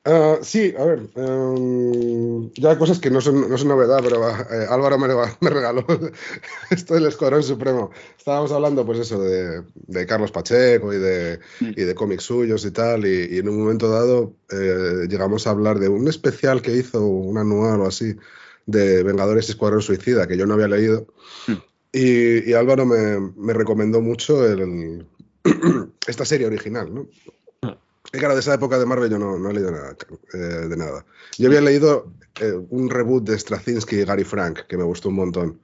S2: Ah, sí, a ver, em, ya cosas que no son, no novedad, pero Álvaro me, [LAUGHS] me regaló [LAUGHS] esto del Escuadrón Supremo. Estábamos hablando, pues eso, de, Carlos Pacheco y de, mm. y de cómics suyos y tal, y, en un momento dado llegamos a hablar de un especial que hizo, un anual o así, de Vengadores y Escuadrón Suicida, que yo no había leído. Hmm. Y, Álvaro me, recomendó mucho [CLEARS THROAT] esta serie original, ¿no? Hmm. Y claro, de esa época de Marvel yo no, no he leído nada, eh, de nada. Yo había leído eh, un reboot de Straczynski y Gary Frank, que me gustó un montón.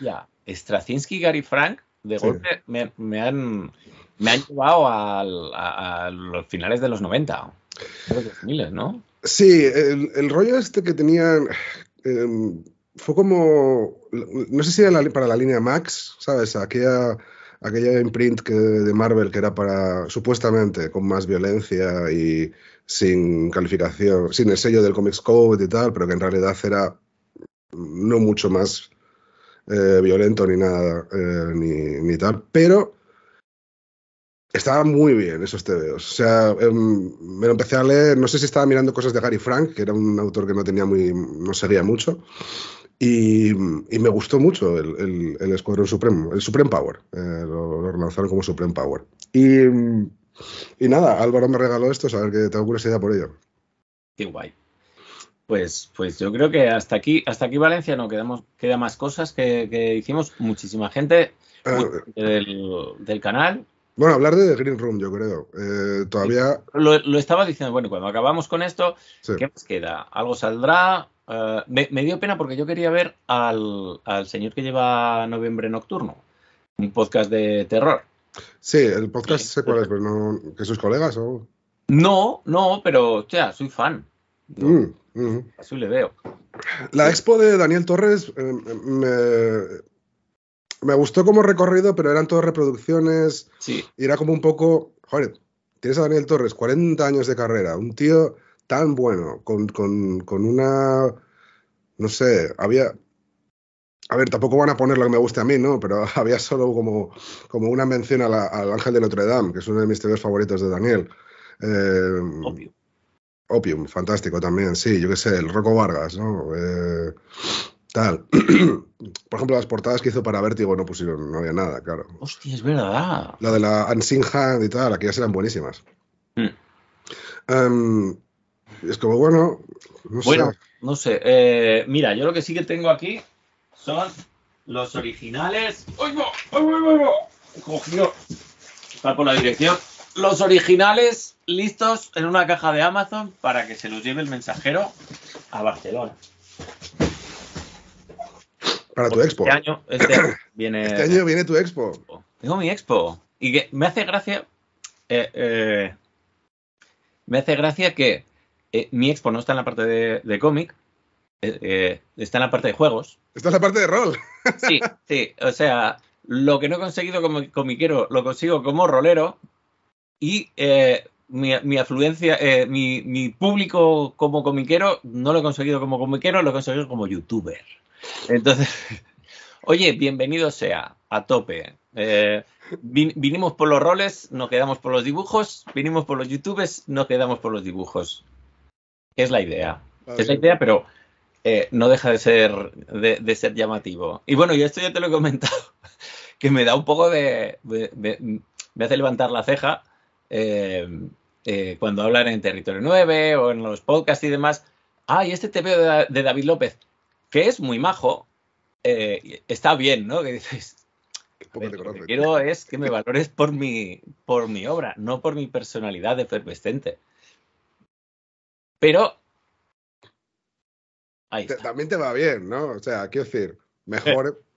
S1: Ya, Straczynski y Gary Frank, de golpe, me, han, me han llevado a, los finales de los
S2: 90, Sí, el, el, rollo este que tenían, Em, fue como, no sé si era para la línea Max, ¿sabes? Aquella, imprint que, de Marvel que era para, supuestamente, con más violencia y sin calificación, sin el sello del Comics Code y tal, pero que en realidad era no mucho más eh, violento ni nada, eh, ni, ni, tal. Pero estaba muy bien esos tebeos. O sea, em, me lo empecé a leer, no sé si estaba mirando cosas de Gary Frank, que era un autor que no tenía muy, no sabía mucho, y, me gustó mucho el, Escuadrón Supremo, el Supreme Power, eh, lo, como Supreme Power. Y, nada, Álvaro me regaló esto, a ver ocurre tengo curiosidad por ello. Qué guay. Pues, pues yo creo que hasta aquí,
S1: hasta aquí Valencia no quedamos, queda más cosas que, hicimos. Muchísima gente eh, del canal,
S2: bueno, hablar de Green Room, yo creo. Eh, todavía.
S1: Lo, lo, estaba diciendo, bueno, cuando acabamos con esto, ¿qué más queda? ¿Algo saldrá? Eh, me, dio pena porque yo quería ver al, señor que lleva Noviembre Nocturno, un podcast de terror.
S2: Sí, el podcast sé cuál es, pero ¿Que sus colegas o.?
S1: No, no, pero, sea, soy fan.
S2: Mm, mm. Así le veo. La expo de Daniel Torres eh, me me gustó como recorrido, pero eran todas reproducciones. Sí. Y era como un poco, joder, tienes a Daniel Torres, 40 años de carrera, un tío tan bueno, con, una, no sé, había... A ver, tampoco van a poner lo que me guste a mí, ¿no? Pero [LAUGHS] había solo como, como una mención al Ángel de Notre Dame, que es uno de mis tíos favoritos de Daniel. Eh, Opium. Opium, fantástico también, sí, yo qué sé, el Rocco Vargas, ¿no? Eh, Tal. [CLEARS THROAT] Por ejemplo, las portadas que hizo para Vértigo no pusieron, no había nada, claro. Hostia, es verdad. La de la ansinja y tal, aquellas eran buenísimas. Hmm. Em, es como, bueno, no bueno,
S1: no sé. Eh, mira, yo lo que sí que tengo aquí son los originales. ¡Uy, voy ¡Oigo! cogido Está por la dirección. Los originales listos en una caja de Amazon para que se los lleve el mensajero a Barcelona.
S2: Para tu expo. Este, este, [COUGHS] este año, viene. tu expo.
S1: Tengo mi expo. Y que me hace gracia. Eh, eh, me hace gracia que eh, mi expo no está en la parte de, cómic, está en la parte de juegos. Está en la parte de rol. [LAUGHS] Sí, sí. O sea, lo que no he conseguido como comiquero lo consigo como rolero. Y mi, mi, afluencia, mi, mi público como comiquero no lo he conseguido como comiquero, lo he conseguido como youtuber. Entonces, [LAUGHS] oye, bienvenido sea, a tope. Eh, vinimos por los roles, no quedamos por los dibujos. Vinimos por los youtubers, no quedamos por los dibujos. Es la idea. Es la idea, pero eh, no deja de ser, de, ser llamativo. Y bueno, yo esto ya te lo he comentado, [LAUGHS] que me da un poco de... me hace levantar la ceja eh, cuando hablan en Territorio 9 o en los podcasts y demás. Ay, este te veo de David López que es muy majo, eh, está bien, ¿no? Que dices, lo que quiero es que me valores por mi, por mi obra, no por mi personalidad efervescente.
S2: Pero... También te va bien, ¿no? O sea, quiero decir, mejor... [LAUGHS]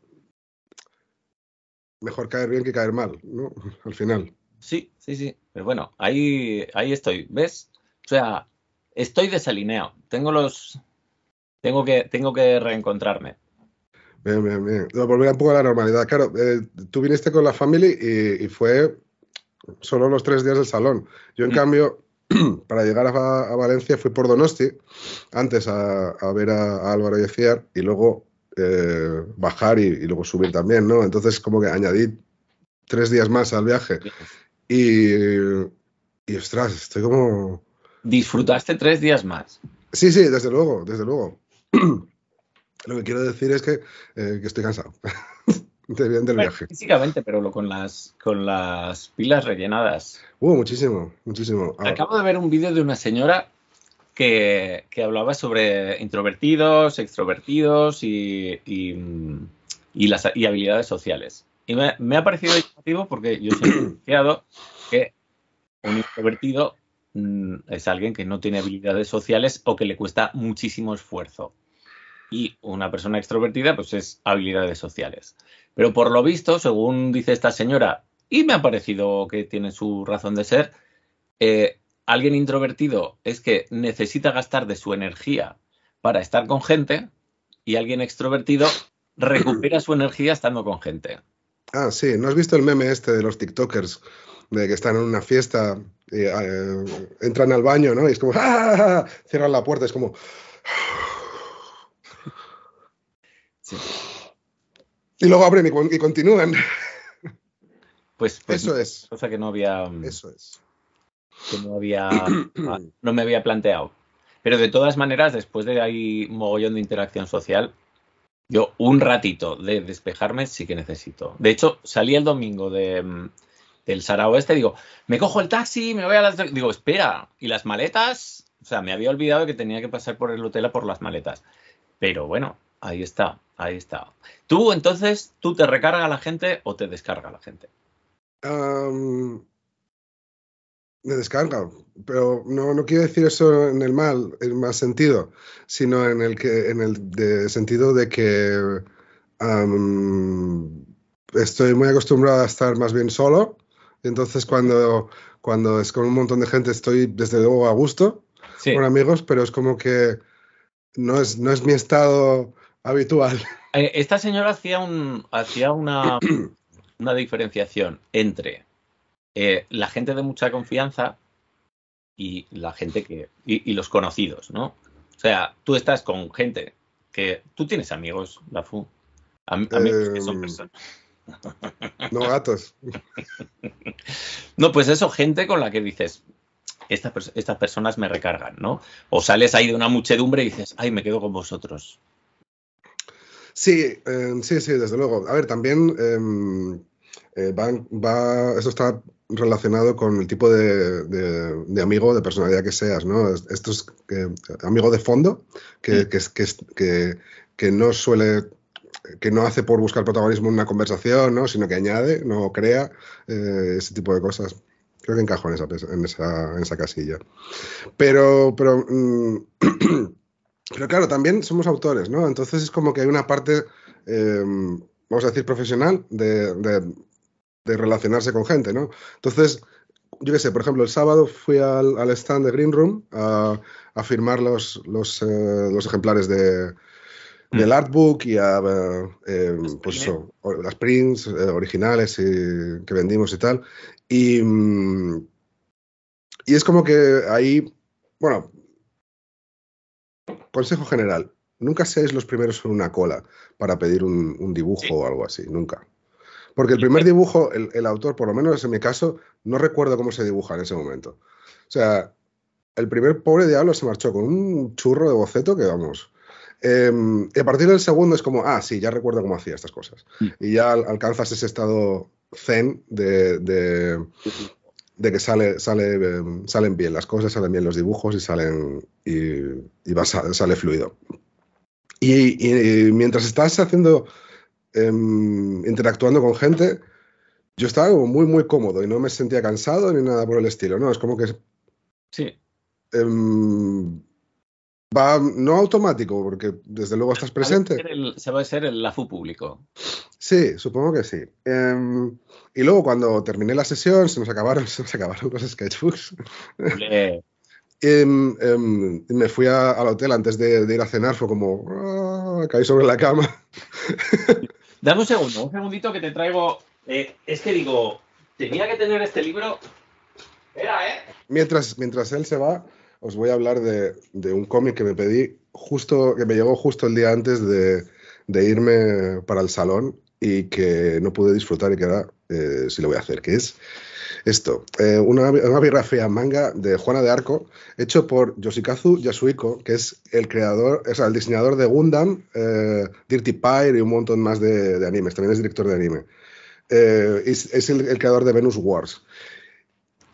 S2: mejor caer bien que caer mal, ¿no? [LAUGHS] Al final. Sí, sí, sí.
S1: Pero bueno, ahí, ahí estoy, ¿ves? O sea, estoy desalineado. Tengo los, tengo que, tengo que reencontrarme.
S2: Bien, bien, bien. Volver un poco a la normalidad. Claro, eh, tú viniste con la familia y, fue solo los tres días del salón. Yo, en mm. cambio, [CLEARS THROAT] para llegar a, Valencia fui por Donosti, antes a, ver a, Álvaro y a y luego eh, bajar y, luego subir también, ¿no? Entonces, como que añadí tres días más al viaje. Y, y ostras, estoy como... ¿Disfrutaste tres días más? Sí, sí, desde luego, desde luego. [CLEARS THROAT] lo que quiero decir es que, eh, estoy cansado. [LAUGHS] viaje. Físicamente, pero lo,
S1: con, las, con las pilas rellenadas.
S2: Uh, muchísimo, muchísimo. Ah. Acabo
S1: de ver un vídeo de una señora que, hablaba sobre introvertidos, extrovertidos y, las, habilidades sociales. Y me, ha parecido llamativo porque yo siempre [COUGHS] he que un introvertido Mm, es alguien que no tiene habilidades sociales o que le cuesta muchísimo esfuerzo. Y una persona extrovertida, pues es habilidades sociales. Pero por lo visto, según dice esta señora, y me ha parecido que tiene su razón de ser, eh, alguien introvertido es que necesita gastar de su energía para estar con gente y alguien extrovertido [COUGHS] recupera su energía estando con gente.
S2: Ah, sí, ¿no has visto el meme este de los TikTokers de que están en una fiesta, y, eh, entran al baño, ¿no? Y es como, ¡Ah! ah, ah, ah" cierran la puerta, es como... Y luego abren y, continúan.
S1: Pues, pues, eso es. Cosa que no había... Mm, eso es. Que no había... no me había planteado. Pero de todas maneras, después de ahí mogollón de interacción social, yo un ratito de despejarme sí que necesito. De hecho, salí el domingo de, mm, el Sarao este, digo, me cojo el taxi, me voy a las... Digo, espera, ¿y las maletas? O sea, me había olvidado que tenía que pasar por el hotel a por las maletas. Pero bueno, ahí está, ahí está. ¿Tú entonces, tú te recarga la gente o te descarga la gente?
S2: me descarga, pero no, no, quiero decir eso en el mal, en más sentido, sino en el que, en el sentido de que estoy muy acostumbrado a estar más bien solo entonces, cuando, cuando es con un montón de gente, estoy desde luego a gusto con amigos, pero es como que no es, no es mi estado habitual. [LAUGHS]
S1: Eh, esta señora hacía, un, hacía una, [CLEARS THROAT] una diferenciación entre eh, la gente de mucha confianza y la gente que. Y, los conocidos, ¿no? O sea, tú estás con gente que. Tú tienes amigos, Lafu. fu, amigos eh, que son personas.
S2: No gatos.
S1: No, pues eso, gente con la que dices, estas personas me recargan, ¿no? O sales ahí de una muchedumbre y dices, ay, me quedo con vosotros.
S2: Sí, em, sí, sí, desde luego. A ver, también em, eh, va, eso está relacionado con el tipo de, amigo, de personalidad que seas, ¿no? Esto es eh, amigo de fondo, que, mm. que, no suele que no hace por buscar protagonismo en una conversación, ¿no? sino que añade, no crea, eh, ese tipo de cosas. Creo que encajo en esa, en esa, en esa casilla. Pero, pero, mm, [CLEARS THROAT] pero claro, también somos autores, ¿no? Entonces es como que hay una parte, eh, vamos a decir, profesional de, de, relacionarse con gente, ¿no? Entonces, yo qué sé, por ejemplo, el sábado fui al, al stand de Green Room a, a firmar los, los, eh, los ejemplares de, del mm. artbook y a eh, em, pues las prints eh, originales eh, que vendimos y tal. Y, mm, y es como que ahí, bueno, consejo general, nunca seáis los primeros en una cola para pedir un, dibujo o algo así, nunca. Porque el primer dibujo, el, autor, por lo menos en mi caso, no recuerdo cómo se dibuja en ese momento. O sea, el primer pobre diablo se marchó con un churro de boceto que vamos. Em, y a partir del segundo es como, ah, sí, ya recuerdo cómo hacía estas cosas. Mm. Y ya alcanzas ese estado zen de, de, que sale, sale, em, salen bien las cosas, salen bien los dibujos y salen y, sale fluido. Y, mientras estás haciendo, em, interactuando con gente, yo estaba como muy, muy cómodo y no me sentía cansado ni nada por el estilo, ¿no? Es como que... Sí. Eh, Va, no automático, porque desde luego estás presente.
S1: se va a ser el LAFU público.
S2: Sí, supongo que sí. Em, y luego cuando terminé la sesión se nos acabaron, [LAUGHS] se acabaron los sketchbooks. y, [LAUGHS] em, em, me fui al hotel antes de, ir a cenar, fue como, ah", caí sobre la cama. [LAUGHS] Dame un segundo, un
S1: segundito que te traigo. Eh, es que digo, tenía que tener este libro.
S2: Era, ¿eh? Mientras, mientras él se va, os voy a hablar de, un cómic que me pedí justo, que me llegó justo el día antes de, irme para el salón y que no pude disfrutar y que ahora eh, sí lo voy a hacer, que es esto, eh, una, una, biografía manga de Juana de Arco, hecho por Yoshikazu Yasuiko, que es el creador, o sea, el diseñador de Gundam, eh, Dirty Pyre y un montón más de, animes, también es director de anime. es, el, el, creador de Venus Wars.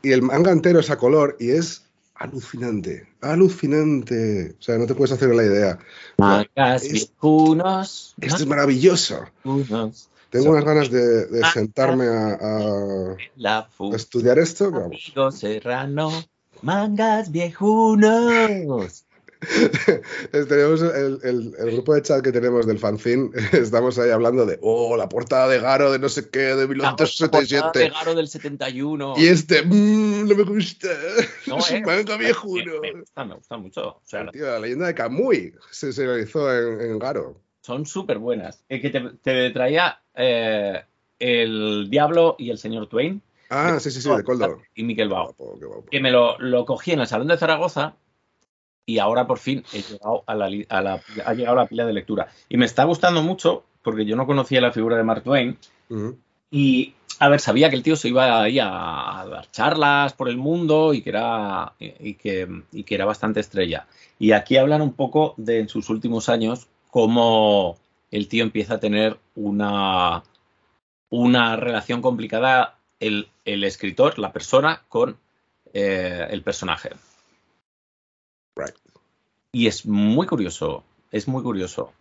S2: Y el manga entero es a color y es alucinante, alucinante. O sea, no te puedes hacer la idea. Mangas, viejunos! Esto es maravilloso. Tengo unas ganas de, sentarme a, estudiar esto.
S1: serrano,
S2: mangas viejunos. [LAUGHS] tenemos el, el, grupo de chat que tenemos del fanzine, [LAUGHS] estamos ahí hablando de, oh, la portada de Garo de no sé qué, de 1977. La portada de Garo
S1: del 71. Y este,
S2: mm,
S1: no me gusta. No, [LAUGHS] es, eh, Me, gusta, mucho. O
S2: sea, la leyenda de Kamui se, realizó en, Garo.
S1: Son súper buenas. que te, traía eh, El Diablo y el Señor Twain.
S2: Ah, sí, sí, sí, de
S1: Coldor. Y Miquel Bao. Que me lo, lo cogí en el Salón de Zaragoza y ahora por fin ha llegado a la pila de lectura. Y me está gustando mucho porque yo no conocía la figura de Mark Twain y, a ver, sabía que el tío se iba ahí a, dar charlas por el mundo y que, era, que, era bastante estrella. Y aquí hablan un poco de en sus últimos años cómo el tío empieza a tener una, una relación complicada el, escritor, la persona, con eh, el personaje. Y es muy curioso, es muy curioso.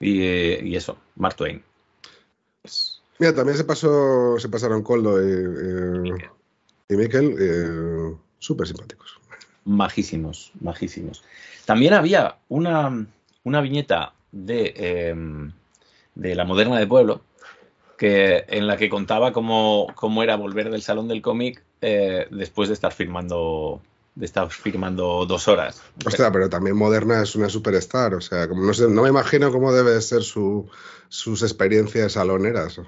S1: Y, eh, eso, Mark Twain.
S2: Mira, también se pasó, se pasaron Coldo y, eh, eh súper simpáticos.
S1: Majísimos, majísimos. También había una, viñeta de, em, de La Moderna de Pueblo, que, en la que contaba cómo, cómo era volver del salón del cómic eh, después de estar firmando de estar firmando dos horas. Hostia,
S2: pero también Moderna es una superstar, o sea, no, me imagino cómo debe ser sus experiencias saloneras.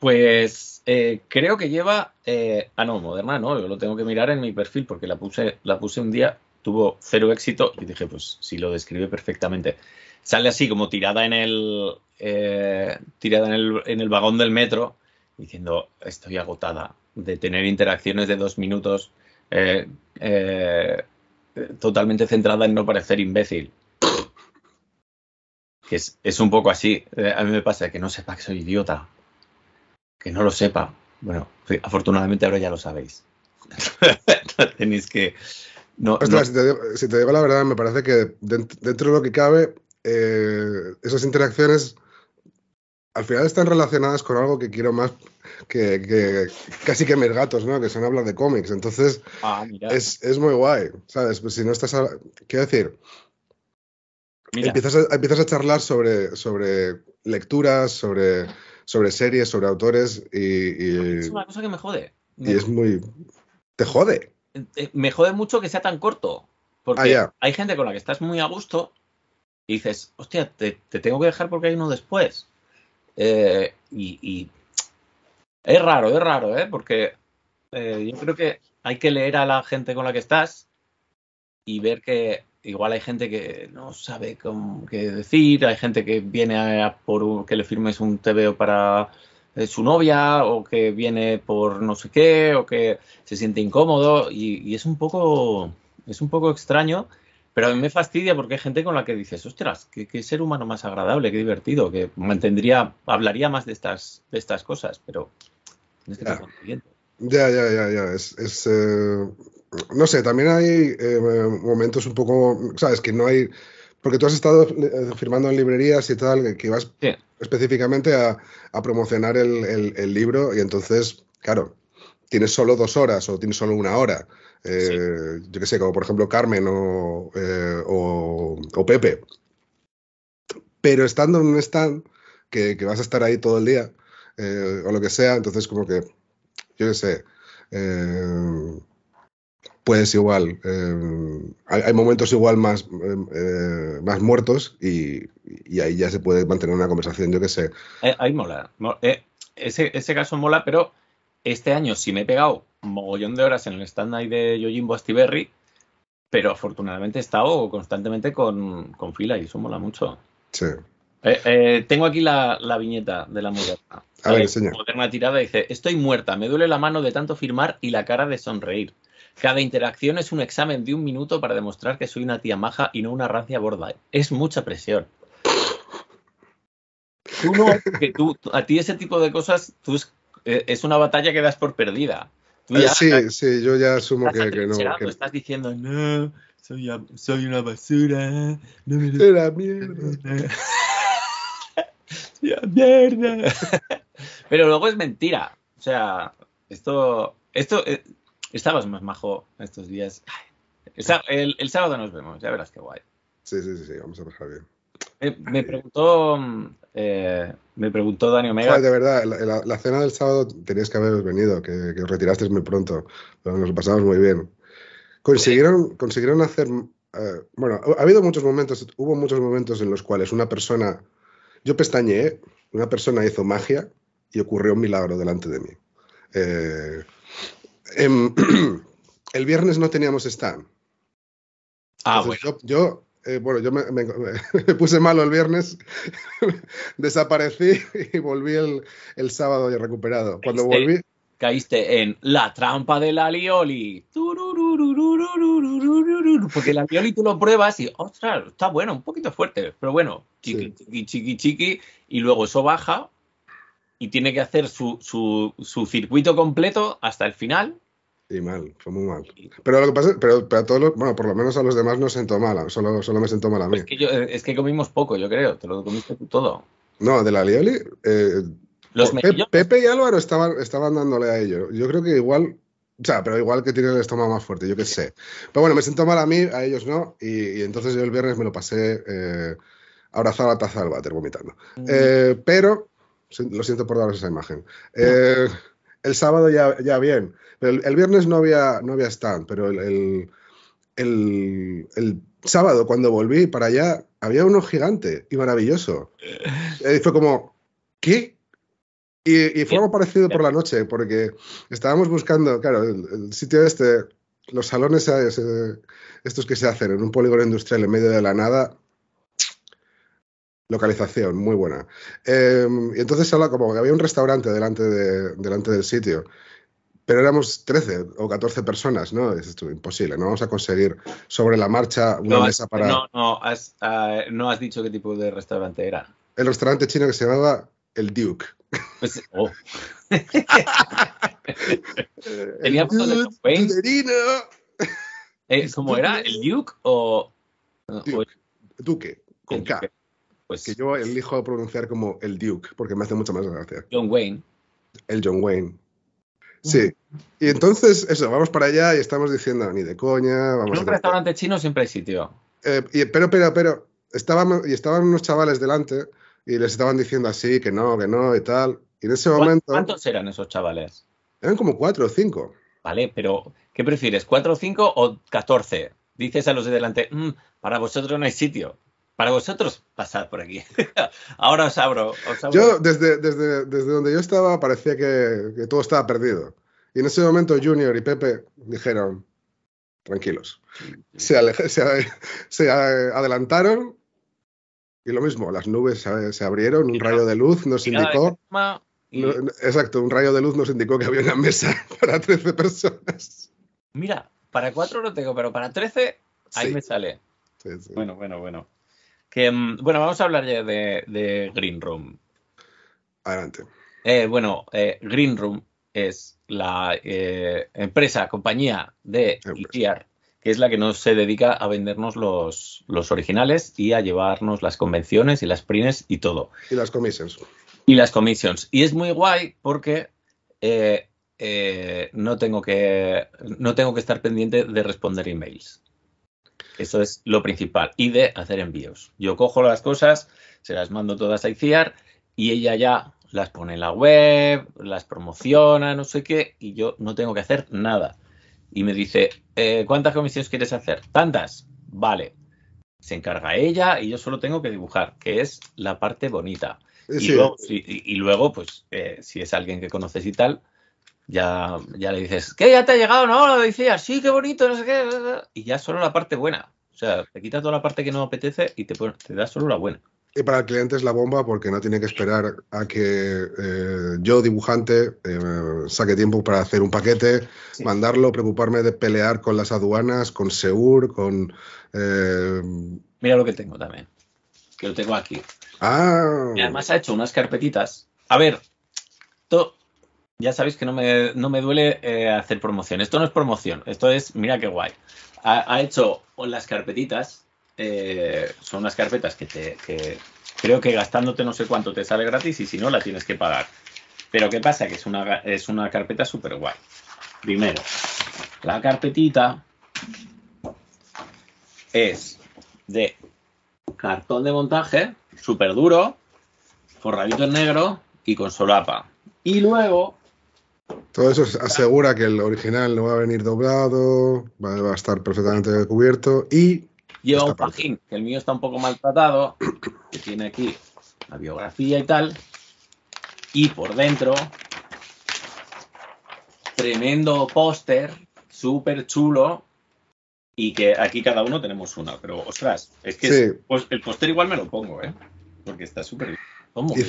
S1: Pues eh, creo que lleva. Eh, ah, no, Moderna no, yo lo tengo que mirar en mi perfil porque la puse, la puse un día, tuvo cero éxito y dije, pues si lo describe perfectamente. Sale así como tirada en el. Eh, tirada en el, en el vagón del metro diciendo, estoy agotada de tener interacciones de dos minutos eh, eh, totalmente centrada en no parecer imbécil. es, un poco así. Eh, a mí me pasa que no sepa que soy idiota. Que no lo sepa. Bueno, afortunadamente ahora ya lo sabéis. [LAUGHS] Tenéis que... No,
S2: Si, te digo, la verdad, me parece que dentro de lo que cabe, esas interacciones al final están relacionadas con algo que quiero más que, casi que mis gatos, ¿no? Que son hablar de cómics. Entonces, ah, es, muy guay, ¿sabes? Pues si no estás. quiero decir. Empiezas, a, empiezas a charlar sobre, sobre lecturas, sobre, sobre series, sobre autores y, Es una
S1: cosa que me jode.
S2: Y es muy. Te jode.
S1: Eh, eh, me jode mucho que sea tan corto. Porque ah, hay gente con la que estás muy a gusto y dices, hostia, te, te tengo que dejar porque hay uno después. Eh, y, es raro, es raro, ¿eh? porque eh, yo creo que hay que leer a la gente con la que estás y ver que igual hay gente que no sabe qué decir, hay gente que viene a, por que le firmes un TVO para eh, su novia o que viene por no sé qué o que se siente incómodo y, es un poco es un poco extraño pero a mí me fastidia porque hay gente con la que dices, ostras, qué, ser humano más agradable, qué divertido, que mantendría, hablaría más de estas, de estas cosas, pero
S2: este ya. ya, ya, ya, ya. Es, eh, no sé, también hay eh, momentos un poco, sabes, que no hay, porque tú has estado eh, firmando en librerías y tal, que vas específicamente a, promocionar el, el libro y entonces, claro, tienes solo dos horas o tienes solo una hora. Eh, yo qué sé, como por ejemplo Carmen o, eh, Pepe. Pero estando en un stand que, vas a estar ahí todo el día eh, o lo que sea, entonces como que, yo qué sé, puedes igual. Hay, momentos igual más, más muertos y, ahí ya se puede mantener una conversación, yo qué sé.
S1: ahí mola. ese caso mola, pero este año sí me he pegado un mogollón de horas en el stand by de Yojimbo Astiberri, pero afortunadamente he estado constantemente con, fila y eso mola mucho. Sí. Eh, eh, tengo aquí la, viñeta de la mujer. A ver, señor. Moderna tirada dice: Estoy muerta, me duele la mano de tanto firmar y la cara de sonreír. Cada interacción es un examen de un minuto para demostrar que soy una tía maja y no una rancia borda. Es mucha presión. [LAUGHS] que tú, a ti ese tipo de cosas, tú es eh, es una batalla que das por perdida.
S2: Eh, sí, sí, yo ya asumo que, no.
S1: Estás diciendo, no, soy, una basura, no la mierda. Soy la [LAUGHS] mierda. Pero luego es mentira. O sea, esto, esto, eh, estabas más majo estos días. El, sábado nos vemos, ya verás qué guay. Sí, sí, sí, vamos a pasar bien. Eh, me, preguntó. Mm, eh, me preguntó Dani Omega. de
S2: verdad, la, cena del sábado tenías que haber venido, que, os retirasteis muy pronto. Pero nos lo pasamos muy bien. Consiguieron, hacer. Eh, bueno, ha habido muchos momentos, hubo muchos momentos en los cuales una persona. Yo pestañeé, una persona hizo magia y ocurrió un milagro delante de mí. Em, [CLEARS THROAT] el viernes no teníamos stand. Ah, yo, eh, bueno, yo me, [LAUGHS] puse malo el viernes, [LAUGHS] desaparecí y volví el, sábado y recuperado. Cuando volví...
S1: Caíste en la trampa de la Lioli. Porque la Lioli tú lo pruebas y, ostras, está bueno, un poquito fuerte, pero bueno, chiqui, chiqui, chiqui, chiqui, y luego eso baja y tiene que hacer su, su, su circuito completo hasta el final y mal, fue muy mal.
S2: Pero lo que pasa, pero, pero a todos bueno, por lo menos a los demás no sentó mal, solo, solo me sentó mal a mí. Eh, es que, comimos poco, yo creo, te lo comiste tú todo. No, de la Lioli, eh, los Pepe y Álvaro estaban, estaban dándole a ello. Yo creo que igual, o sea, pero igual que tiene el estómago más fuerte, yo qué sé. Pero bueno, me sentó mal a mí, a ellos no, y, entonces yo el viernes me lo pasé eh, abrazado a la taza del váter, vomitando. Mm. Eh, pero, lo siento por daros esa imagen. Eh, el sábado ya, ya bien. el, viernes no había, no había stand, pero el, el, el, sábado cuando volví para allá había uno gigante y maravilloso. Y fue como, ¿qué? Y, y fue algo parecido por la noche, porque estábamos buscando, claro, el, sitio este, los salones eh, estos que se hacen en un polígono industrial en medio de la nada, Localización, muy buena. Em, y entonces habla como que había un restaurante delante, delante del sitio, pero éramos 13 o 14 personas, ¿no? Es imposible, no vamos a conseguir sobre la marcha una mesa para... No,
S1: no has, ah, no has dicho qué tipo de restaurante era.
S2: El restaurante chino que se llamaba El Duke. Pues, [LAUGHS] oh. [LAUGHS]
S1: Tenía eh, ¿Cómo era? ¿El Duke o...?
S2: Duque, con K. Pues que yo elijo pronunciar como el Duke, porque me hace mucha más gracia. John Wayne. El John Wayne. Sí. Y entonces, eso, vamos para allá y estamos diciendo, ni de coña, vamos. En un
S1: restaurante chino siempre hay sitio.
S2: Eh, y, pero, pero, pero, estábamos y estaban unos chavales delante y les estaban diciendo así, que no, que no y tal. Y en ese momento. ¿Cuántos
S1: eran esos chavales?
S2: Eran como cuatro o cinco.
S1: Vale, pero ¿qué prefieres? ¿Cuatro o cinco o catorce? Dices a los de delante, mm, para vosotros no hay sitio para vosotros, pasad por aquí. [LAUGHS] Ahora os abro, Yo, desde,
S2: desde, desde donde yo estaba, parecía que, todo estaba perdido. Y en ese momento Junior y Pepe dijeron, tranquilos. Se, se, adelantaron y lo mismo, las nubes se, abrieron, un rayo de luz nos indicó... exacto, un rayo de luz nos indicó que había una mesa [LAUGHS] para 13 personas.
S1: Mira, para 4 no tengo, pero para 13 ahí me sale. Bueno, bueno, bueno. Mm, bueno, vamos a hablar ya de, de Green Room. Adelante. Eh, bueno, eh, Green Room es la eh, empresa, compañía de ITR, e que es la que nos se dedica a vendernos los, los originales y a llevarnos las convenciones y las primes y todo.
S2: Y las commissions.
S1: Y las commissions. Y es muy guay porque no, tengo que, no tengo que estar pendiente de responder emails. Eso es lo principal. Y de hacer envíos. Yo cojo las cosas, se las mando todas a ICIAR y ella ya las pone en la web, las promociona, no sé qué, y yo no tengo que hacer nada. Y me dice, eh, ¿cuántas comisiones quieres hacer? Tantas. Vale. Se encarga ella y yo solo tengo que dibujar, que es la parte bonita. Y, luego, pues, eh, si es alguien que conoces y tal, ya, le dices, ¿qué? Ya te ha llegado, ¿no? Lo decía, sí, qué bonito, no sé qué. Y ya solo la parte buena. O sea, te quitas toda la parte que no apetece y te, te da solo la buena.
S2: Y para el cliente es la bomba porque no tiene que esperar a que eh, yo, dibujante, eh, saque tiempo para hacer un paquete, mandarlo, preocuparme de pelear con las aduanas, con Seur, con... Eh,
S1: Mira lo que tengo también, que lo tengo aquí.
S2: Ah.
S1: Y además ha hecho unas carpetitas. A ver, todo... Ya sabéis que no me, duele eh, hacer promoción. Esto no es promoción, esto es, mira qué guay. Ha, hecho las carpetitas, eh, son unas carpetas que, te, creo que gastándote no sé cuánto te sale gratis y si no la tienes que pagar. Pero ¿qué pasa? Que es una, es una carpeta súper guay. Primero, la carpetita es de cartón de montaje, súper duro, forradito en negro y con solapa.
S2: Y luego todo eso asegura que el original no va a venir doblado, va a estar perfectamente cubierto y...
S1: Lleva un pajín, que el mío está un poco maltratado, que tiene aquí la biografía y tal, y por dentro, tremendo póster, súper chulo, y que aquí cada uno tenemos una, pero ostras, es que pues, el póster igual me lo pongo, ¿eh? Porque está súper
S2: Y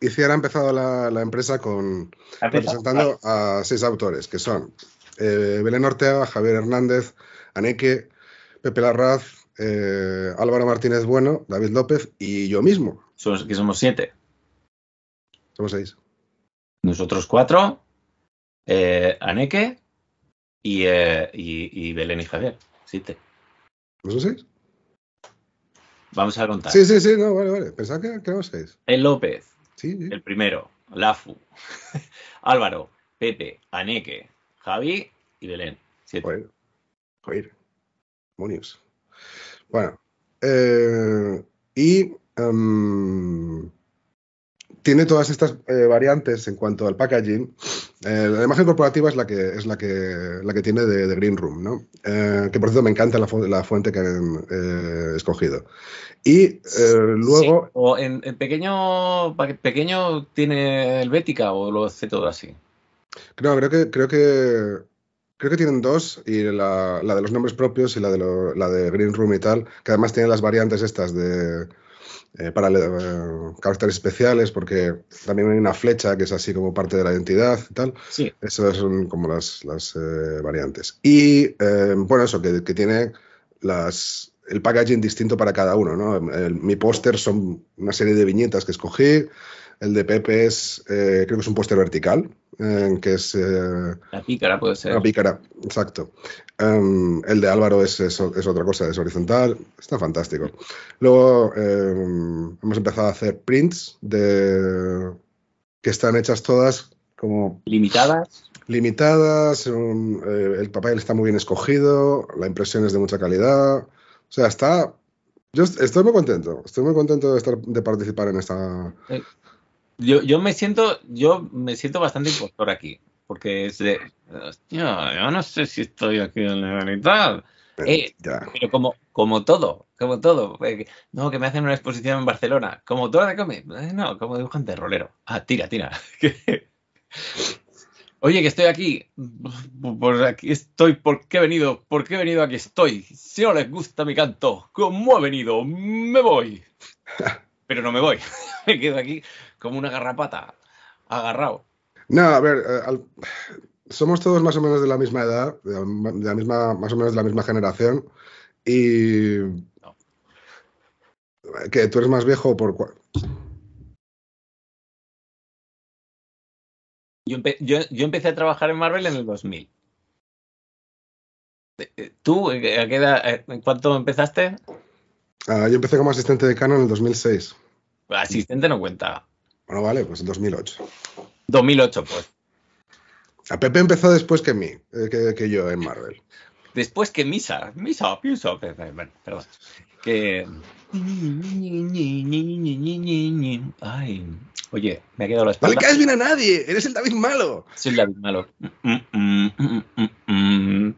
S2: Hiciera ha empezado la, empresa con representando ah. a seis autores, que son eh, Belén Ortega, Javier Hernández, Aneque, Pepe Larraz, eh, Álvaro Martínez Bueno, David López y yo mismo.
S1: Somos, que somos siete. Somos
S2: seis. Nosotros cuatro,
S1: eh, Aneque y, eh, y, Belén y Javier. Siete. Somos seis? Vamos a contar. Sí,
S2: sí, sí, no, vale, vale. Pensaba que, que seis.
S1: El López. El primero, Lafu, [LAUGHS] Álvaro, Pepe, Aneke, Javi y Belén. Javier.
S2: Joder. Bueno. Eh, y em, tiene todas estas eh, variantes en cuanto al packaging. Eh, la imagen corporativa es la que es la que, la que tiene de, Green Room, ¿no? Eh, que por cierto me encanta la, fuente que han escogido. Y luego.
S1: O en, pequeño pequeño tiene Helvética o lo hace todo así.
S2: No, creo que creo que creo que tienen dos, y la, la de los nombres propios y la de, la de Green Room y tal, que además tienen las variantes estas de eh, para eh, caracteres especiales, porque también hay una flecha que es así como parte de la identidad y tal. Esas son como las, eh, variantes. Y bueno, eso, que, tiene las, el packaging distinto para cada uno. mi póster son una serie de viñetas que escogí. El de Pepe es, eh, creo que es un póster vertical, que es... la
S1: eh, pícara puede ser. La
S2: pícara, exacto. Em, el de Álvaro es, es, otra cosa, es horizontal, está fantástico. Luego em, hemos empezado a hacer prints de que están hechas todas como... Limitadas. Limitadas, eh, el papel está muy bien escogido, la impresión es de mucha calidad, o sea, está yo estoy muy contento, estoy muy contento de, estar, de participar en esta,
S1: yo, yo me siento, yo me siento bastante impostor aquí, porque es de, yo no sé si estoy aquí en legalidad. Eh, pero, como, como todo, como todo. Eh, no, que me hacen una exposición en Barcelona. Como todo eh, no, como dibujante rolero. Ah, tira, tira. [LAUGHS] Oye, que estoy aquí. Por aquí estoy. ¿Por qué he venido? ¿Por qué he venido? Aquí estoy. Si no les gusta mi canto, ¿cómo he venido? Me voy. [LAUGHS] pero no me voy. [LAUGHS] me quedo aquí como una garrapata, agarrado.
S2: No, a ver, eh, somos todos más o menos de la misma edad, de la misma, más o menos de la misma generación. Y. Que tú eres más viejo por. cuál.
S1: Yo, yo, empecé a trabajar en Marvel en el 2000. Eh, eh, ¿Tú a qué edad, cuánto empezaste?
S2: Ah, yo empecé como asistente de Canon en el 2006. Asistente no cuenta. Bueno, vale, pues en 2008. 2008, pues. A Pepe empezó después que mí, eh, que, yo en Marvel. Después que Misa, Misa, Pepe,
S1: bueno, perdón. Que... Ay, oye, me ha quedado la espalda. No le caes
S2: bien a nadie, eres el David malo.
S1: Soy el David malo. Mm, mm, mm,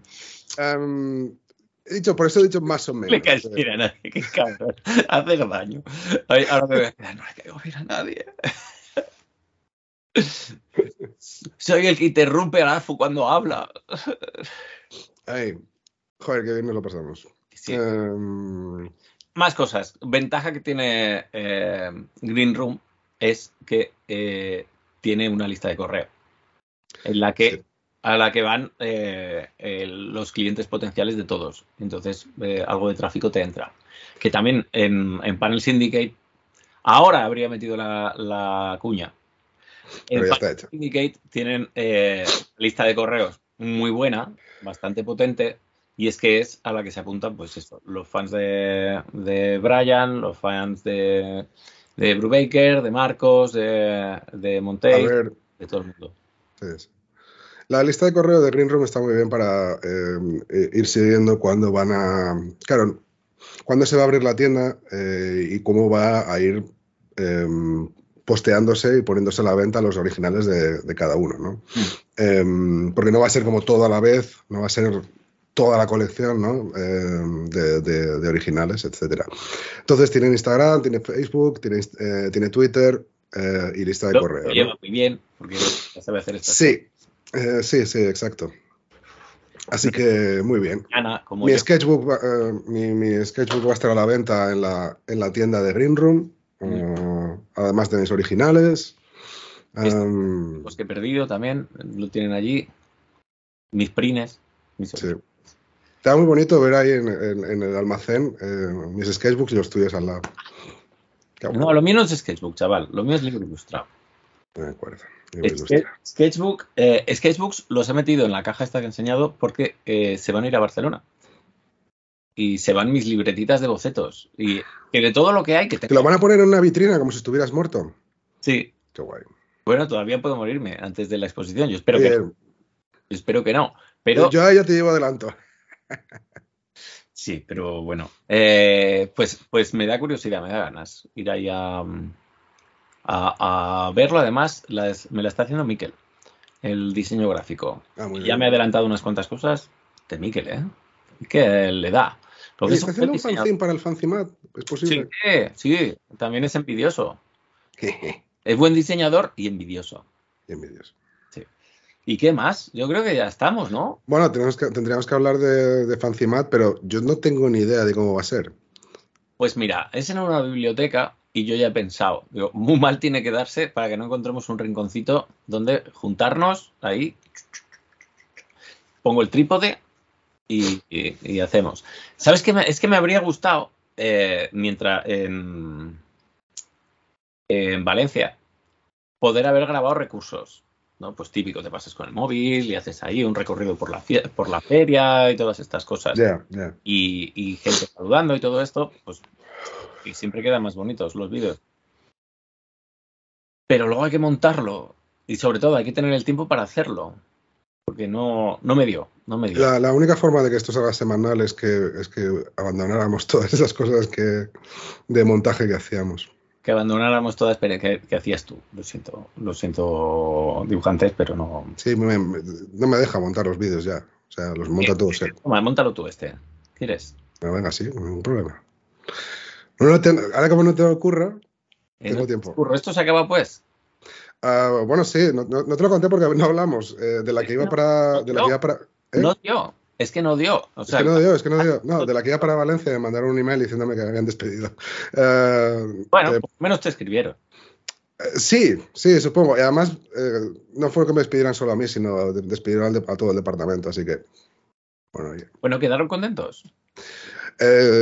S2: dicho, por eso he dicho más o menos. Le caes bien a nadie, qué daño. Ahora me voy a quedar, no
S1: le caigo bien a nadie. [LAUGHS] Soy el que interrumpe a
S2: Afu cuando habla. Ay, joder, que bien nos lo pasamos.
S1: Em, más cosas. Ventaja que tiene eh, Green Room es que eh, tiene una lista de correo en la que a la que van eh, los clientes potenciales de todos. Entonces, eh, algo de tráfico te entra. Que también en, en Panel Syndicate, ahora habría metido la, la cuña. En Panel Syndicate tienen eh, lista de correos muy buena, bastante potente, y es que es a la que se apuntan, pues eso, los fans de, de Brian, los fans de, de Brubaker, de Marcos, de, de de todo el mundo.
S2: La lista de correo de Green Room está muy bien para em, ir siguiendo cuándo van a. Claro, cuándo se va a abrir la tienda eh, y cómo va a ir em, posteándose y poniéndose a la venta los originales de, cada uno, ¿no? Mm. Em, porque no va a ser como todo a la vez, no va a ser toda la colección ¿no? de, originales, etcétera. Entonces tienen Instagram, tiene Facebook, tiene, eh, Twitter eh, y lista de correo. lleva
S1: muy bien porque
S2: sabe hacer Sí, eh, sí, sí, exacto. Así que muy bien. Eh, mi, sketchbook, mi, va a estar a la venta en la, en la tienda de Green Room, mm. eh, además de mis originales. Este, los
S1: que he perdido también lo tienen allí. Mis prines. Está
S2: muy bonito ver ahí en, el almacén mis sketchbooks y los tuyos al lado. No, lo mío es sketchbook, chaval. Lo mío es libro ilustrado. De acuerdo. Sketchbook, eh, Sketchbooks
S1: los he metido en la caja esta que he enseñado porque eh, se van a ir a Barcelona. Y se van mis libretitas de bocetos. Y que de todo lo que hay que Te
S2: lo van a poner en una vitrina como si estuvieras muerto.
S1: Sí. Qué guay. Bueno, todavía puedo morirme antes de la exposición. Yo espero que. espero que no. Pero.
S2: Yo ya te llevo adelanto.
S1: sí, pero bueno. Eh, pues, pues me da curiosidad, me da ganas ir ahí a. Mm, a, verlo. Además, me la está haciendo Miquel, el diseño gráfico. Ah, ya me ha adelantado unas cuantas cosas de Miquel, ¿eh? Que le da.
S2: ¿Está haciendo un fanzine para el fanzimat? ¿Es posible?
S1: Sí, sí, también es envidioso. [LAUGHS] es buen diseñador y envidioso. Y envidioso. ¿Y qué más? Yo creo que ya estamos, ¿no?
S2: Bueno, que, tendríamos que hablar de, de Fanzimat, pero yo no tengo ni idea de cómo va a ser.
S1: Pues mira, es en una biblioteca y yo ya he pensado, digo, muy mal tiene que darse para que no encontremos un rinconcito donde juntarnos ahí. Pongo el trípode y, hacemos. ¿Sabes qué? es que me habría gustado, eh, mientras en Valencia, poder haber grabado recursos. Pues típico, te pasas con el móvil y haces ahí un recorrido por la, por la feria y todas estas cosas. Y, gente saludando y todo esto, pues y siempre quedan más bonitos los vídeos. Pero luego hay que montarlo y sobre todo hay que tener el tiempo para hacerlo.
S2: Porque no, no me dio, no me La, única forma de que esto salga semanal es que, es que abandonáramos [LAUGHS] todas esas cosas que, de montaje que hacíamos
S1: abandonáramos toda
S2: experiencia que, hacías tú. Lo siento, lo siento, dibujantes, pero no. Sí, no me deja montar los vídeos ya. O sea, los monta eh, todo
S1: Toma, montalo tú este. ¿Quieres?
S2: Pero venga, sí, ningún problema. ahora como no te ocurra, eh, tengo tiempo. ¿Esto se acaba pues? Ah, bueno, sí, no, te lo conté porque no hablamos eh, de la que iba para... De la que para No, tío.
S1: Es que no dio. es que no
S2: dio, es que no dio. No, [LAUGHS] de la que iba para Valencia me mandaron un email diciéndome que me habían despedido. Eh, bueno, eh, menos te escribieron. Eh, sí, sí, supongo. Y además, no fue que me despidieran solo a mí, sino despidieron a todo el departamento, así que.
S1: Bueno, ¿quedaron contentos?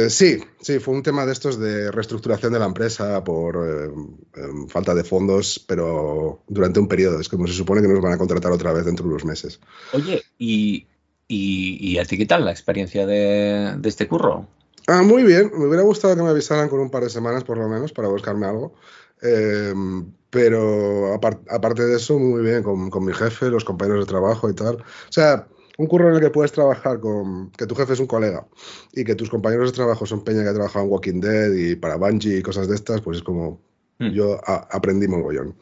S2: sí, sí, fue un tema de estos de reestructuración de la empresa por em, falta de fondos, pero durante un periodo. Es como se supone que nos van a contratar otra vez dentro de unos meses.
S1: Oye, ¿y ¿Y, y a qué tal la experiencia de, este curro?
S2: Ah, muy bien, me hubiera gustado que me avisaran con un par de semanas por lo menos para buscarme algo. Em, pero aparte de eso, muy bien, con, con, mi jefe, los compañeros de trabajo y tal. O sea, un curro en el que puedes trabajar con que tu jefe es un colega y que tus compañeros de trabajo son peña que ha trabajado en Walking Dead y para Bungie y cosas de estas, pues es como, Mm. Yo aprendí mogollón.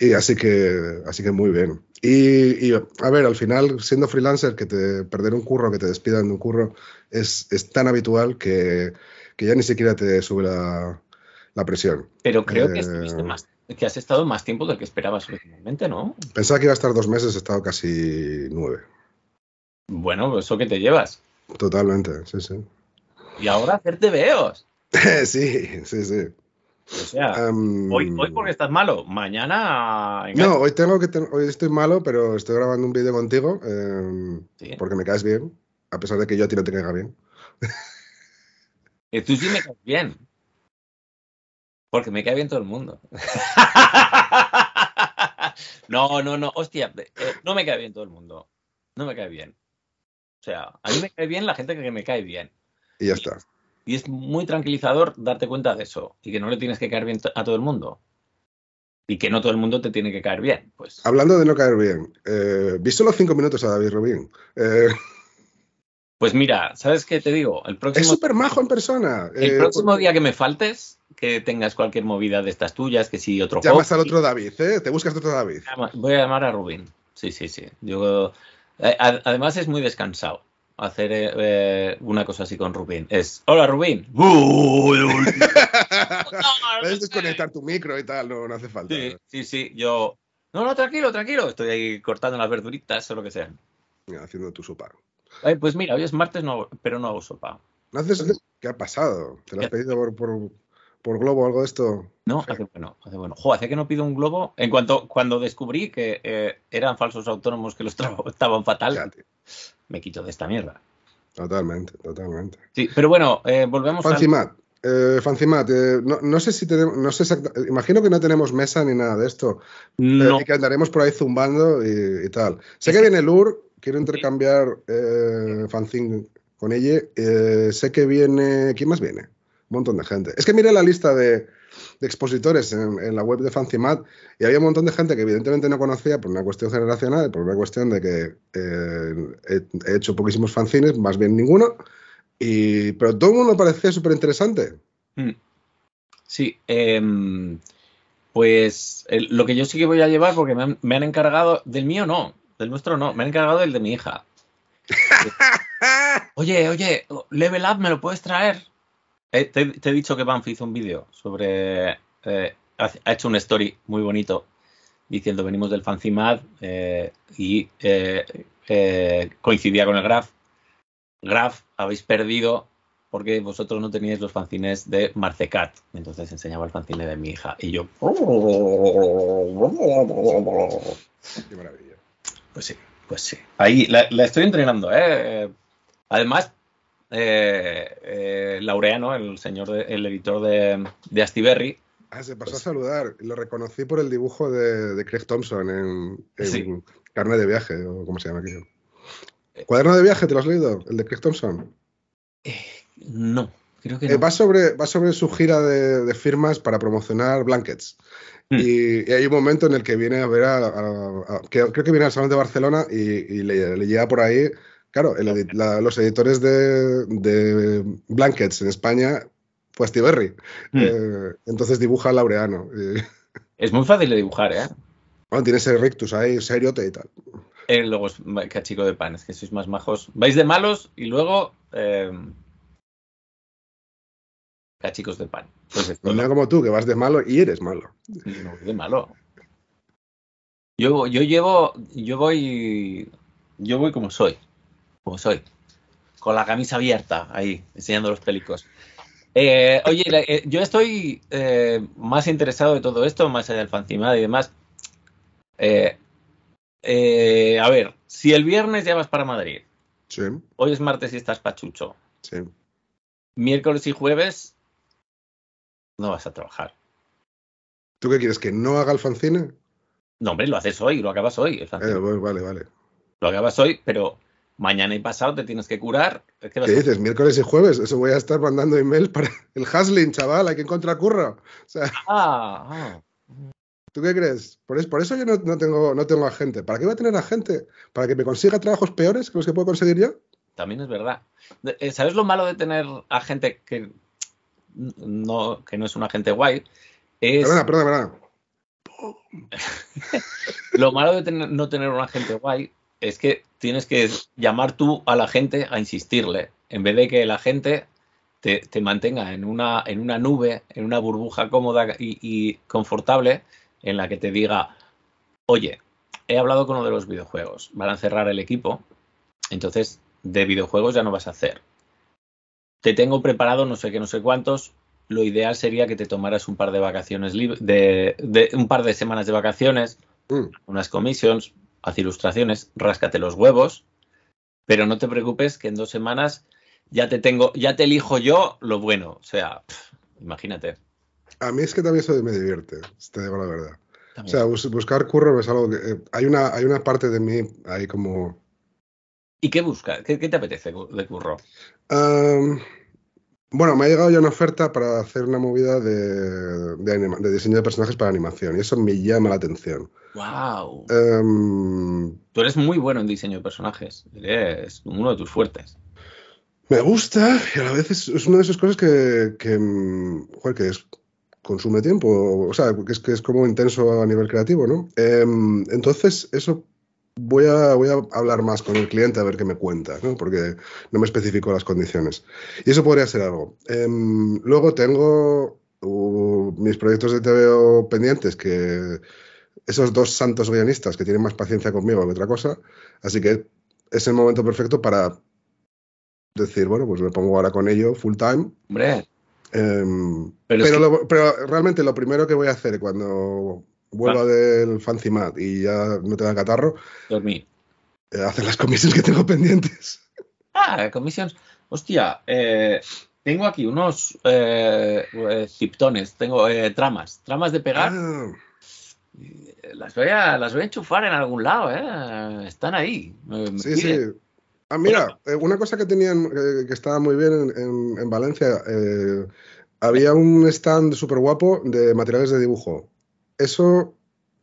S2: Y así que, así que muy bien. Y, a ver, al final, siendo freelancer, que te perder un curro, que te despidan de un curro, es, tan habitual que, ya ni siquiera te sube la, presión.
S1: Pero creo que, eh, más, que has estado más tiempo del que esperabas originalmente, ¿no?
S2: Pensaba que iba a estar dos meses, he estado casi nueve. Bueno, ¿eso que te llevas? Totalmente, sí, sí. Y ahora hacerte veos. [LAUGHS] sí, sí, sí sea, hoy, porque
S1: estás malo, mañana. Eh, no,
S2: hoy tengo que hoy estoy malo, pero estoy grabando un vídeo contigo em, porque me caes bien, a pesar de que yo a ti no te caiga bien.
S1: Eh, tú sí me caes bien. Porque me cae bien todo el mundo. [LAUGHS] no, no, no, hostia, eh, no me cae bien todo el mundo. No me cae bien. O sea, a mí me cae bien la gente que me cae bien. Y ya está. Y es muy tranquilizador darte cuenta de eso y que no le tienes que caer bien a todo el mundo. Y que no todo el mundo te tiene que caer bien.
S2: Pues. Hablando de no caer bien, eh, ¿viste los cinco minutos a David Rubin? Eh,
S1: pues mira, ¿sabes qué te digo? El próximo, es
S2: súper majo en persona. El eh, próximo
S1: día que me faltes, que tengas cualquier movida de estas tuyas, que si otro... Llamas al
S2: otro David, ¿eh? Te buscas otro David. Voy a llamar a Rubín.
S1: Sí, sí, sí. Eh, además es muy descansado hacer eh, eh, una cosa así con Rubín. Es, hola Rubín. [LAUGHS]
S2: Puedes desconectar tu micro y tal, no,
S1: hace falta. Sí, sí, sí, yo... No, no, tranquilo, tranquilo. Estoy ahí cortando las verduritas o lo que sea. Haciendo tu sopa. Eh, pues mira, hoy es martes, pero no hago sopa.
S2: ¿Qué ha pasado? ¿Te lo has pedido por, globo o algo de esto? No, hace bueno, hace bueno.
S1: que no pido un globo. En cuanto cuando descubrí que eran falsos autónomos que los [LAUGHS] estaban fatal me quito de esta mierda.
S2: Totalmente, totalmente.
S1: Sí, pero bueno, eh, volvemos Fancy fancimat
S2: eh, Fancy eh, no, sé si tenemos, no sé imagino que no tenemos mesa ni nada de esto, no. y que andaremos por ahí zumbando y, tal. Sé que viene Lur, quiero intercambiar eh, con ella, sé que viene, ¿quién más viene? Un montón de gente. Es que mira la lista de, de expositores en, la web de FancyMat, y había un montón de gente que evidentemente no conocía por una cuestión generacional, por una cuestión de que eh, he, hecho poquísimos fanzines, más bien ninguno, y, pero todo el mundo parecía súper interesante.
S1: Mm. Sí, em, pues lo que yo sí que voy a llevar, porque me han, encargado, del mío no, del nuestro no, me han encargado el de mi hija. [LAUGHS] oye, oye, Level Up, ¿me lo puedes traer? te, he dicho que Banff hizo un vídeo sobre. Eh, ha hecho un story muy bonito diciendo venimos del Fancimad eh, y eh, coincidía con el Graf. Graf, habéis perdido porque vosotros no teníais los fanzines de Marcecat. Entonces enseñaba el fanzine de mi hija y yo. Qué maravilla. Pues sí, pues sí. Ahí la, estoy entrenando, ¿eh? Además, eh, eh, Laureano, el señor, el editor de, de Astiberri.
S2: Ah, se pasó a pues saludar. Lo reconocí por el dibujo de, Craig Thompson en, en Carne de Viaje, o como se llama aquello. ¿Cuaderno de viaje te lo has leído? ¿El de Craig Thompson? Eh, no, creo que no. va, sobre, su gira de, firmas para promocionar blankets. Hmm. Y, hay un momento en el que viene a ver a, creo que viene al Salón de Barcelona y, le, le llega por ahí Claro, los editores de, Blankets en España pues Steve hmm. eh, entonces dibuja Laureano.
S1: Es muy fácil de dibujar, ¿eh?
S2: Bueno, tienes el rictus ahí, seriote y tal.
S1: luego es cachico de pan, es que sois más majos. Vais de malos y luego eh,
S2: cachicos de pan. Pues, pues no, como tú, que vas de malo y eres malo. No, de malo.
S1: Yo, yo llevo, yo voy, yo voy como soy como soy, con la camisa abierta ahí, enseñando los pelicos. Eh, oye, eh, yo estoy eh, más interesado de todo esto, más allá del fanzine y demás. a ver, si el viernes ya vas para Madrid, sí. hoy es martes y estás pachucho. Sí. Miércoles y jueves
S2: no vas a trabajar. ¿Tú qué quieres? ¿Que no haga el fanzine? No, hombre, lo haces hoy, lo acabas hoy. Pues vale, vale. Lo acabas
S1: hoy, pero mañana y pasado te tienes que curar. ¿Qué dices?
S2: Miércoles y jueves. Eso voy a estar mandando email para [LAUGHS] el Haslin, chaval, hay que encontrar curro. Ah, ah, ¿Tú qué crees? Por eso, yo no, tengo, no tengo agente. ¿Para qué voy a tener agente? ¿Para que me consiga trabajos peores que los que puedo conseguir yo?
S1: También es verdad. Eh, ¿Sabes lo malo de tener agente que no, que no es un agente guay? Perdona, perdona, [LAUGHS] lo malo de no tener un agente guay es que tienes que llamar tú a la gente a insistirle, en vez de que la gente te, mantenga en una, en una nube, en una burbuja cómoda y, confortable en la que te diga, oye, he hablado con uno de los videojuegos, van a cerrar el equipo, entonces de videojuegos ya no vas a hacer. Te tengo preparado no sé qué, no sé cuántos. Lo ideal sería que te tomaras un par de vacaciones de, de un par de semanas de vacaciones, mm. unas commissions, haz ilustraciones, ráscate los huevos, pero no te preocupes que en dos semanas ya te tengo, ya te elijo yo lo bueno. O sea, imagínate.
S2: A mí es que también eso me divierte, te digo la verdad. O sea, buscar curro es algo que. Eh, hay, una, hay una parte de mí ahí como.
S1: ¿Y qué busca? ¿Qué, te apetece de curro?
S2: Bueno, me ha llegado ya una oferta para hacer una movida de, de diseño de personajes para animación y eso me llama la atención.
S1: ¡Wow!
S2: Em,
S1: Tú eres muy bueno en diseño de personajes, es uno de tus fuertes.
S2: Me gusta y a la vez es, una de esas cosas que, em, que es, consume tiempo, o sea, que es, que es como intenso a nivel creativo, ¿no? Em, entonces, eso voy a, voy a hablar más con el cliente a ver qué me cuenta, ¿no? porque no me especifico las condiciones. Y eso podría ser algo. Em, luego tengo uh, mis proyectos de TVO pendientes, que esos dos santos guionistas que tienen más paciencia conmigo que otra cosa, así que es el momento perfecto para decir, bueno, pues me pongo ahora con ello full time. Hombre. Em, pero, pero realmente lo primero que voy a hacer cuando vuelvo del fancy mat y ya no tengo dan catarro. Dormí. Eh, las comisiones que tengo pendientes. [LAUGHS]
S1: Ah, comisiones. Hostia, eh, tengo aquí unos eh, eh tengo tramas, tramas de pegar. Ah. Las voy, a, las voy a enchufar en algún lado, ¿eh? Están ahí.
S2: Sí, sí. Ah, mira, una cosa que tenían, que estaba muy bien en Valencia, había un stand súper guapo de materiales de dibujo eso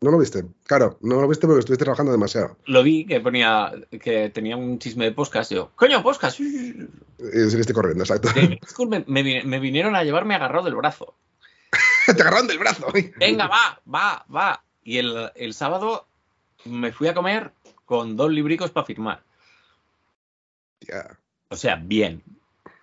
S2: no lo viste. Claro, no lo viste porque estuviste trabajando demasiado.
S1: Lo vi que ponía que tenía un chisme de podcast. Yo, coño, podcast. Y
S2: seguiste corriendo, exacto.
S1: me, vinieron a llevarme agarrado del brazo. [LAUGHS] Te agarraron del brazo. Venga, va, va, va. Y el, sábado me fui a comer con dos libricos para firmar. O sea, bien.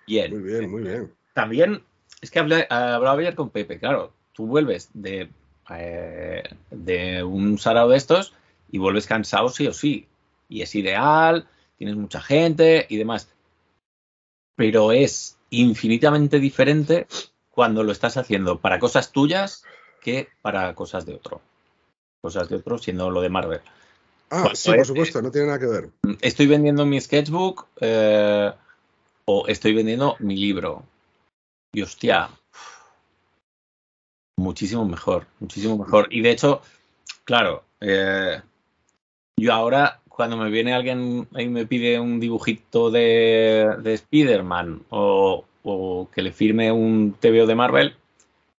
S1: Bien. Muy bien, muy bien. También, es que hablaba ayer con Pepe, claro. Tú vuelves de eh, de un sarao de estos y vuelves cansado sí o sí. Y es ideal, tienes mucha gente y demás. Pero es infinitamente diferente cuando lo estás haciendo para cosas tuyas que para cosas de otro. Cosas de otro siendo lo de Marvel.
S2: Ah, sí, por supuesto, no tiene nada que ver.
S1: Estoy vendiendo mi sketchbook eh, o estoy vendiendo mi libro. Y hostia, Muchísimo mejor, muchísimo mejor. Y de hecho, claro, eh, yo ahora cuando me viene alguien y me pide un dibujito de, Spider-Man o, que le firme un TVO de Marvel,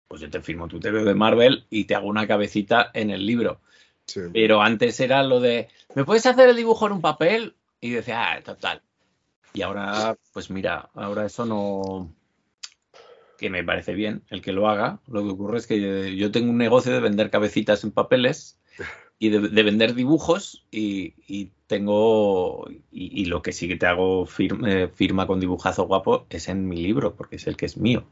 S1: pues yo te firmo tu TVO de Marvel y te hago una cabecita en el libro. Pero antes era lo de, ¿me puedes hacer el dibujo en un papel? Y decía, ah, total. Y ahora, pues mira, ahora eso no, que me parece bien el que lo haga. Lo que ocurre es que yo tengo un negocio de vender cabecitas en papeles y de, vender dibujos y, tengo y, lo que sí que te hago eh, firma con dibujazo guapo es en mi libro porque es el que es mío.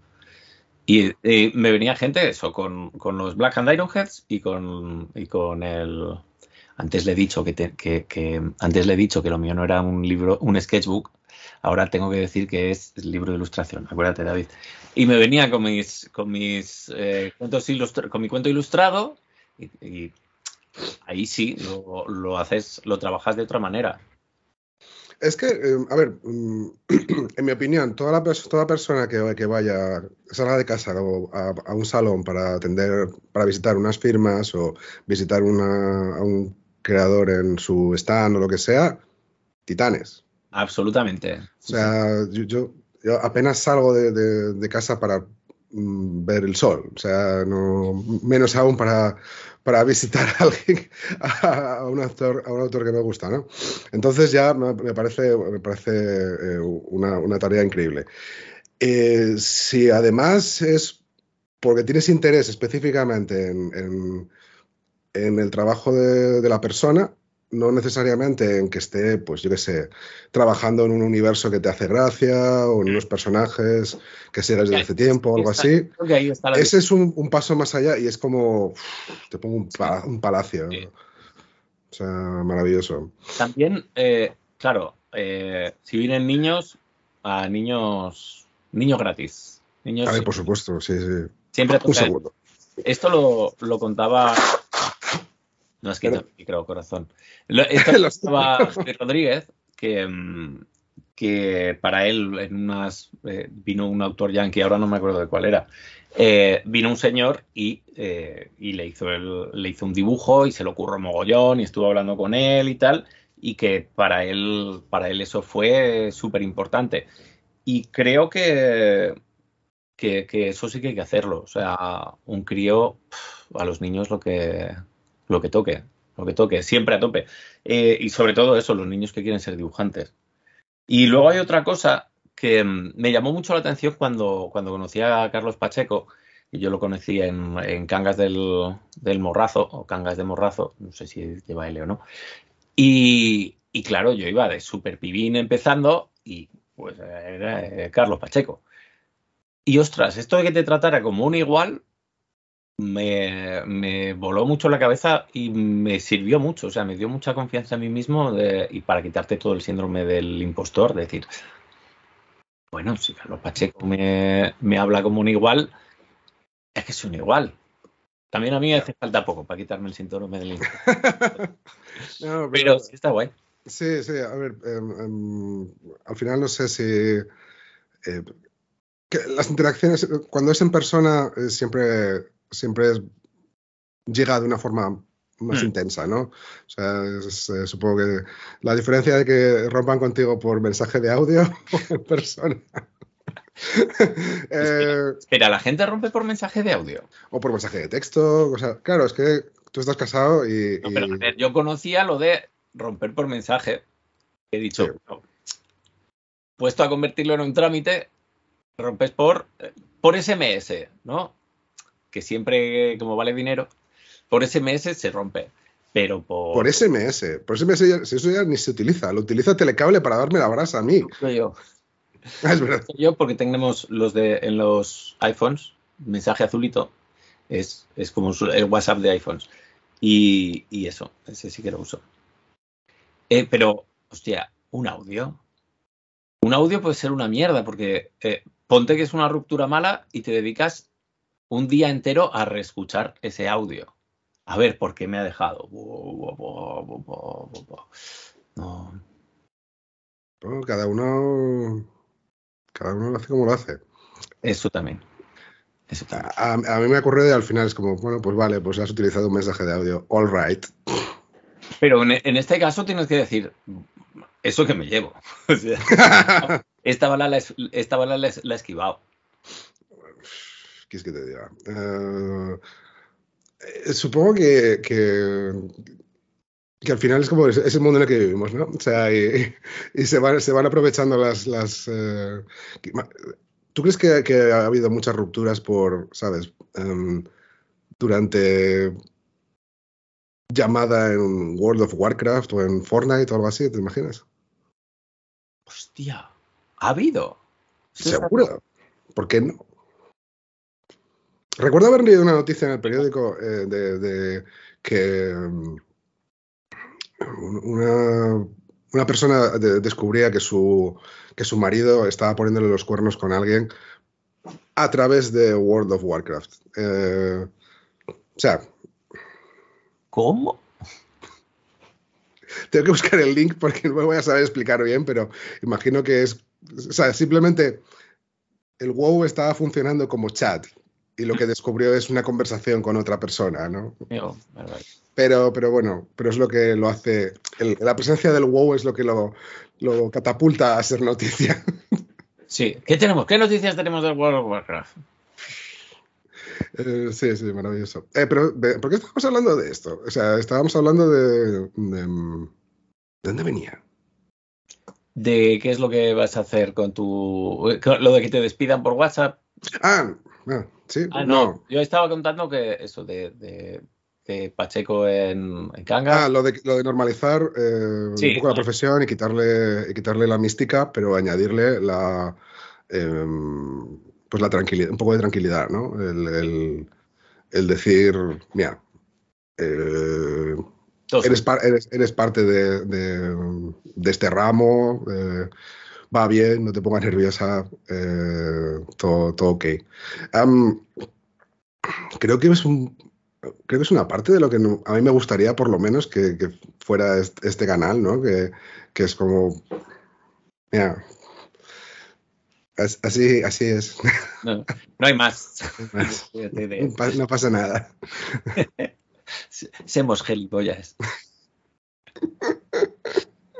S1: Y eh, me venía gente eso con, los Black and Ironheads y con y con el antes le he dicho que, antes le he dicho que lo mío no era un libro un sketchbook Ahora tengo que decir que es libro de ilustración, acuérdate, David. Y me venía con mis, con mis eh, con mi cuento ilustrado y, ahí sí lo, haces, lo trabajas de otra manera.
S2: Es que, em, a ver, mm, [CLEARS THROAT] en mi opinión, toda, la toda persona que, que, vaya, salga de casa o a, un salón para atender, para visitar unas firmas o visitar a un creador en su stand o lo que sea, titanes.
S1: Absolutamente. o
S2: sea, yo, apenas salgo de, casa para mm, ver el sol, o sea, menos aún para, visitar a alguien, [LAUGHS] a, un actor a un autor que me gusta, ¿no? Entonces ya me, parece, me parece eh, una, tarea increíble. Eh, si además es porque tienes interés específicamente en, en, el trabajo de la persona, no necesariamente en que esté, pues yo qué sé, trabajando en un universo que te hace gracia o en unos personajes que sigas desde hace tiempo o algo así. Ese es un, paso más allá y es como, te pongo un, palacio. O sea, maravilloso. También, eh,
S1: claro, eh, si vienen niños, a niños, niños gratis.
S2: por supuesto, sí, sí. Siempre un segundo.
S1: Esto lo, lo contaba no has quitado el corazón. Esto [LAUGHS] lo estaba Rodríguez, que, mm, que para él en unas eh, vino un autor yankee, ahora no me acuerdo de cuál era. Eh, vino un señor y, eh, le, hizo le hizo un dibujo y se lo ocurrió mogollón y estuvo hablando con él y tal, y que para él, para él eso fue súper importante. Y creo que, que, que, eso sí que hay que hacerlo. O sea, un crío, a los niños lo que, lo que toque, lo que toque, siempre a tope. Eh, y sobre todo eso, los niños que quieren ser dibujantes. Y luego hay otra cosa que mm, me llamó mucho la atención cuando, cuando conocí a Carlos Pacheco, y yo lo conocí en, Cangas del, Morrazo, o Cangas de Morrazo, no sé si lleva L o no. Y, claro, yo iba de super pibín empezando y pues era eh, Carlos Pacheco. Y ostras, esto de que te tratara como un igual, me, voló mucho la cabeza y me sirvió mucho, o sea, me dio mucha confianza a mí mismo y para quitarte todo el síndrome del impostor, decir, bueno, si Carlos Pacheco me, habla como un igual, es que es un igual, también a mí me hace falta poco para quitarme el síndrome del impostor.
S2: [LAUGHS] pero, sí está guay. Sí, sí, a ver, em, em, al final no sé si... Eh, las interacciones, cuando es en persona, eh, siempre siempre llega de una forma más mm. intensa, ¿no? O sea, eh, supongo que la diferencia de que rompan contigo por mensaje de audio [LAUGHS] o persona. Pero [LAUGHS] eh, espera, ¿la gente rompe por mensaje de audio? O por mensaje de texto. O sea, claro, es que tú estás casado y.
S1: yo conocía lo de romper por mensaje. He dicho, puesto a convertirlo en un trámite, rompes por, eh, por SMS, ¿no? que siempre, como vale dinero, por SMS se rompe. Pero por... por
S2: SMS, eh, por SMS, ya, eso ni se utiliza, lo utiliza Telecable para darme la brasa a mí. yo.
S1: [LAUGHS] es verdad. Yo porque tenemos los de en los iPhones, mensaje azulito, es, como el WhatsApp de iPhones. Y, eso, ese sí que lo uso. Eh, pero, hostia, un audio. Un audio puede ser una mierda porque eh, ponte que es una ruptura mala y te dedicas un día entero a reescuchar ese audio. A ver por qué me ha dejado.
S2: cada uno. Cada uno lo hace como lo hace. Eso también. Eso A, mí me ocurrido y al final es como, bueno, pues vale, pues has utilizado un mensaje de audio. All right.
S1: Pero en, este caso tienes que decir, eso que me llevo. [LAUGHS] esta bala [LAUGHS] esta bala la, la esquivado.
S2: ¿qué es que te diga? Eh, supongo que, que, al final es como es, el mundo en el que vivimos, ¿no? O sea, y, se, van, se van aprovechando las... las eh, ¿Tú crees que, ha habido muchas rupturas por, sabes, em, durante llamada en World of Warcraft o en Fortnite o algo así, ¿te imaginas? Hostia, ¿ha habido? Seguro. ¿Por qué no? Recuerdo haber leído una noticia en el periódico eh, de, que mm, una, persona descubría que su, que su marido estaba poniéndole los cuernos con alguien a través de World of Warcraft. Eh, o sea. ¿Cómo? Tengo que buscar el link porque no me voy a saber explicar bien, pero imagino que es. O sea, simplemente el WoW estaba funcionando como chat y lo que descubrió es una conversación con otra persona, ¿no? Oh, pero, pero bueno, pero es lo que lo hace. la presencia del wow es lo que lo, lo, catapulta a ser noticia. [LAUGHS] Sí. ¿Qué tenemos? ¿Qué noticias tenemos del World of Warcraft? Eh, sí, sí, maravilloso. Eh, ¿por qué estábamos hablando de esto? O sea, estábamos hablando de, de ¿Dónde venía?
S1: De qué es lo que vas a hacer con tu. Lo de que te despidan por WhatsApp. Ah,
S2: bueno. Ah. Ah, no.
S1: Yo estaba contando que eso de,
S2: Pacheco en, en Kanga. Ah, lo de, normalizar eh, un poco la profesión y quitarle, quitarle la mística, pero añadirle la. Em, pues la tranquilidad, un poco de tranquilidad, ¿no? El, decir, mira, eh, eres, parte de, este ramo, eh, va bien, no te pongas nerviosa, eh, todo, ok. creo que es un, creo que es una parte de lo que a mí me gustaría por lo menos que, fuera este canal, ¿no? Que, es como... Mira, así, así es.
S1: No, hay más.
S2: no [LAUGHS] pasa nada. [LAUGHS]
S1: Semos gilipollas.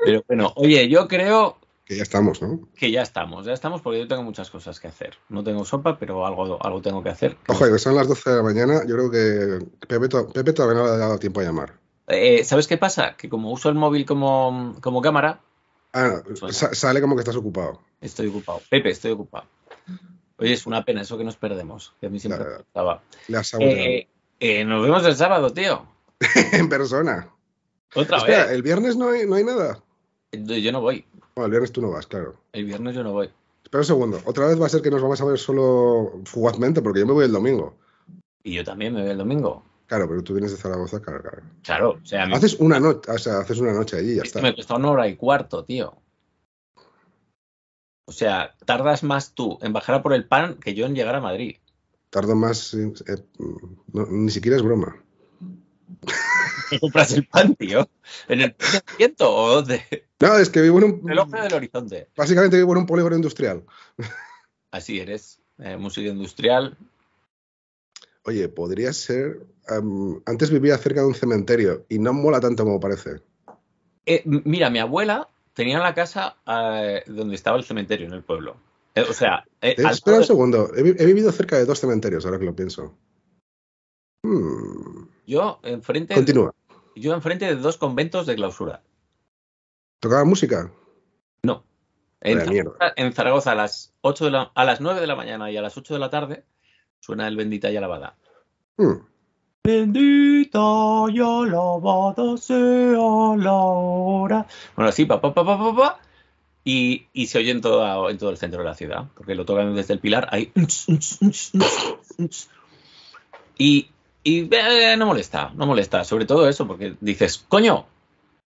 S1: Pero bueno, oye, yo creo
S2: que ya estamos, ¿no?
S1: Que ya estamos, ya estamos porque yo tengo muchas cosas que hacer. No tengo sopa, pero algo, algo tengo que hacer. Ojo,
S2: que son las 12 de la mañana, yo creo que Pepe, todavía no le ha dado tiempo a llamar.
S1: Eh, ¿Sabes qué pasa? Que como uso el móvil como, cámara...
S2: Ah, pues sale como que estás ocupado. Estoy ocupado. Pepe, estoy ocupado. Oye, es una pena
S1: eso que nos perdemos, que a mí siempre me gustaba. Eh, eh, nos vemos el sábado, tío.
S2: [LAUGHS] en persona. Otra Espera, vez. ¿El viernes no hay nada?
S1: Yo no voy
S2: el viernes tú no vas, claro. El viernes yo no voy. Espera un segundo. Otra vez va a ser que nos vamos a ver solo fugazmente, porque yo me voy el domingo. Y yo también me voy el domingo. Claro, pero tú vienes de Zaragoza, claro, claro.
S1: Claro, o sea, haces
S2: una noche, o haces una noche allí y ya está. Me
S1: costado una hora y cuarto, tío. O sea, tardas más tú en bajar por el pan que yo en llegar a Madrid.
S2: Tardo más, eh, eh, ni siquiera es broma.
S1: ¿Te [LAUGHS] compras el pan, tío? ¿En el viento o dónde?
S2: No, es que vivo en un.
S1: El ojo del horizonte.
S2: Básicamente vivo en un polígono industrial.
S1: [LAUGHS] Así eres. Eh, música
S2: industrial. Oye, podría ser. antes vivía cerca de un cementerio y no mola tanto como parece.
S1: Eh, mira, mi abuela tenía la casa eh, donde estaba el cementerio en el pueblo. o sea. espera
S2: un segundo. He, he, vivido cerca de dos cementerios, ahora que lo pienso. Hmm.
S1: Yo enfrente. De, yo enfrente de dos conventos de clausura.
S2: ¿Tocaba música?
S1: No. En Zaragoza, a las, 8 de la, a las 9 de la mañana y a las 8 de la tarde suena el Bendita y Alabada. Hmm. Bendita y alabada sea la hora. Bueno, así, papá, papá, papá. Pa, pa, y, y, se oye en, en todo el centro de la ciudad, porque lo tocan desde el pilar. Hay. [LAUGHS] Y, y eh, no molesta, no molesta. Sobre todo eso, porque dices, coño,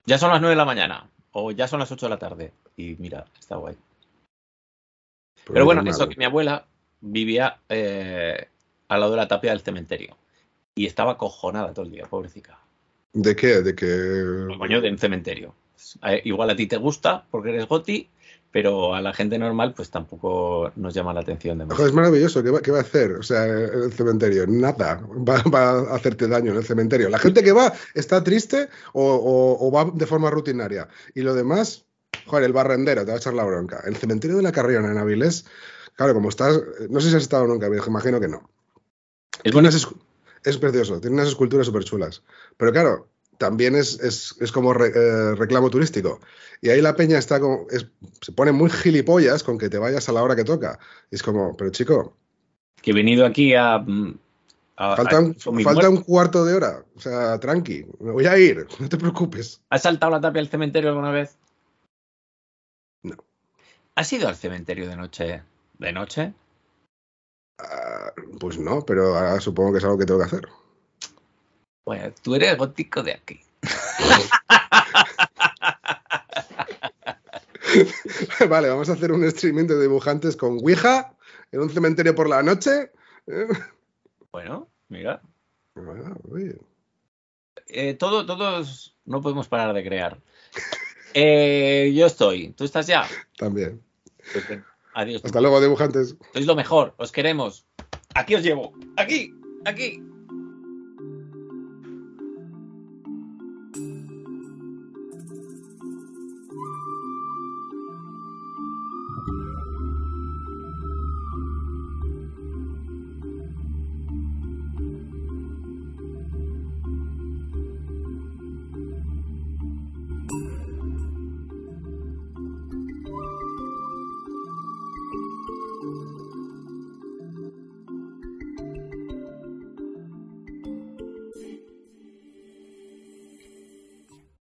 S1: ya son las 9 de la mañana o ya son las 8 de la tarde. Y mira, está guay. Pues Pero, bueno, eso que mi abuela vivía eh, al lado de la tapia del cementerio y estaba cojonada todo el día, pobrecita.
S2: ¿De qué? ¿De qué? Coño, de un
S1: cementerio. Eh, igual a ti te gusta porque eres goti pero a la gente normal pues tampoco nos llama la atención
S2: demasiado. Es maravilloso, ¿qué va, a hacer? O sea, el cementerio, nada, va, a hacerte daño en el cementerio. La gente que va está triste o, va de forma rutinaria. Y lo demás, joder, el barrendero te va a echar la bronca. El cementerio de la Carriona en Avilés, claro, como estás, no sé si has estado nunca, me imagino que no. es precioso, tiene unas esculturas súper chulas. Pero claro, también es, como eh, reclamo turístico. Y ahí la peña está como, se pone muy gilipollas con que te vayas a la hora que toca. es como, pero chico.
S1: Que he venido aquí a. falta, un,
S2: cuarto de hora. O sea, tranqui. Me voy a ir, [LAUGHS] no te preocupes. ¿Has saltado la tapia del cementerio alguna vez?
S1: No. ¿Has ido al cementerio de noche? ¿De noche?
S2: Ah, pues no, pero ahora supongo que es algo que tengo que hacer.
S1: Bueno, tú eres gótico de aquí.
S2: [LAUGHS] vale, vamos a hacer un streaming de dibujantes con Ouija en un cementerio por la noche.
S1: ¿eh? bueno, mira. Eh, todo, todos no podemos parar de crear. Eh, yo estoy. ¿Tú estás ya? También. Pues adiós. Hasta luego, dibujantes. Sois lo mejor. Os queremos. Aquí os llevo. Aquí. Aquí.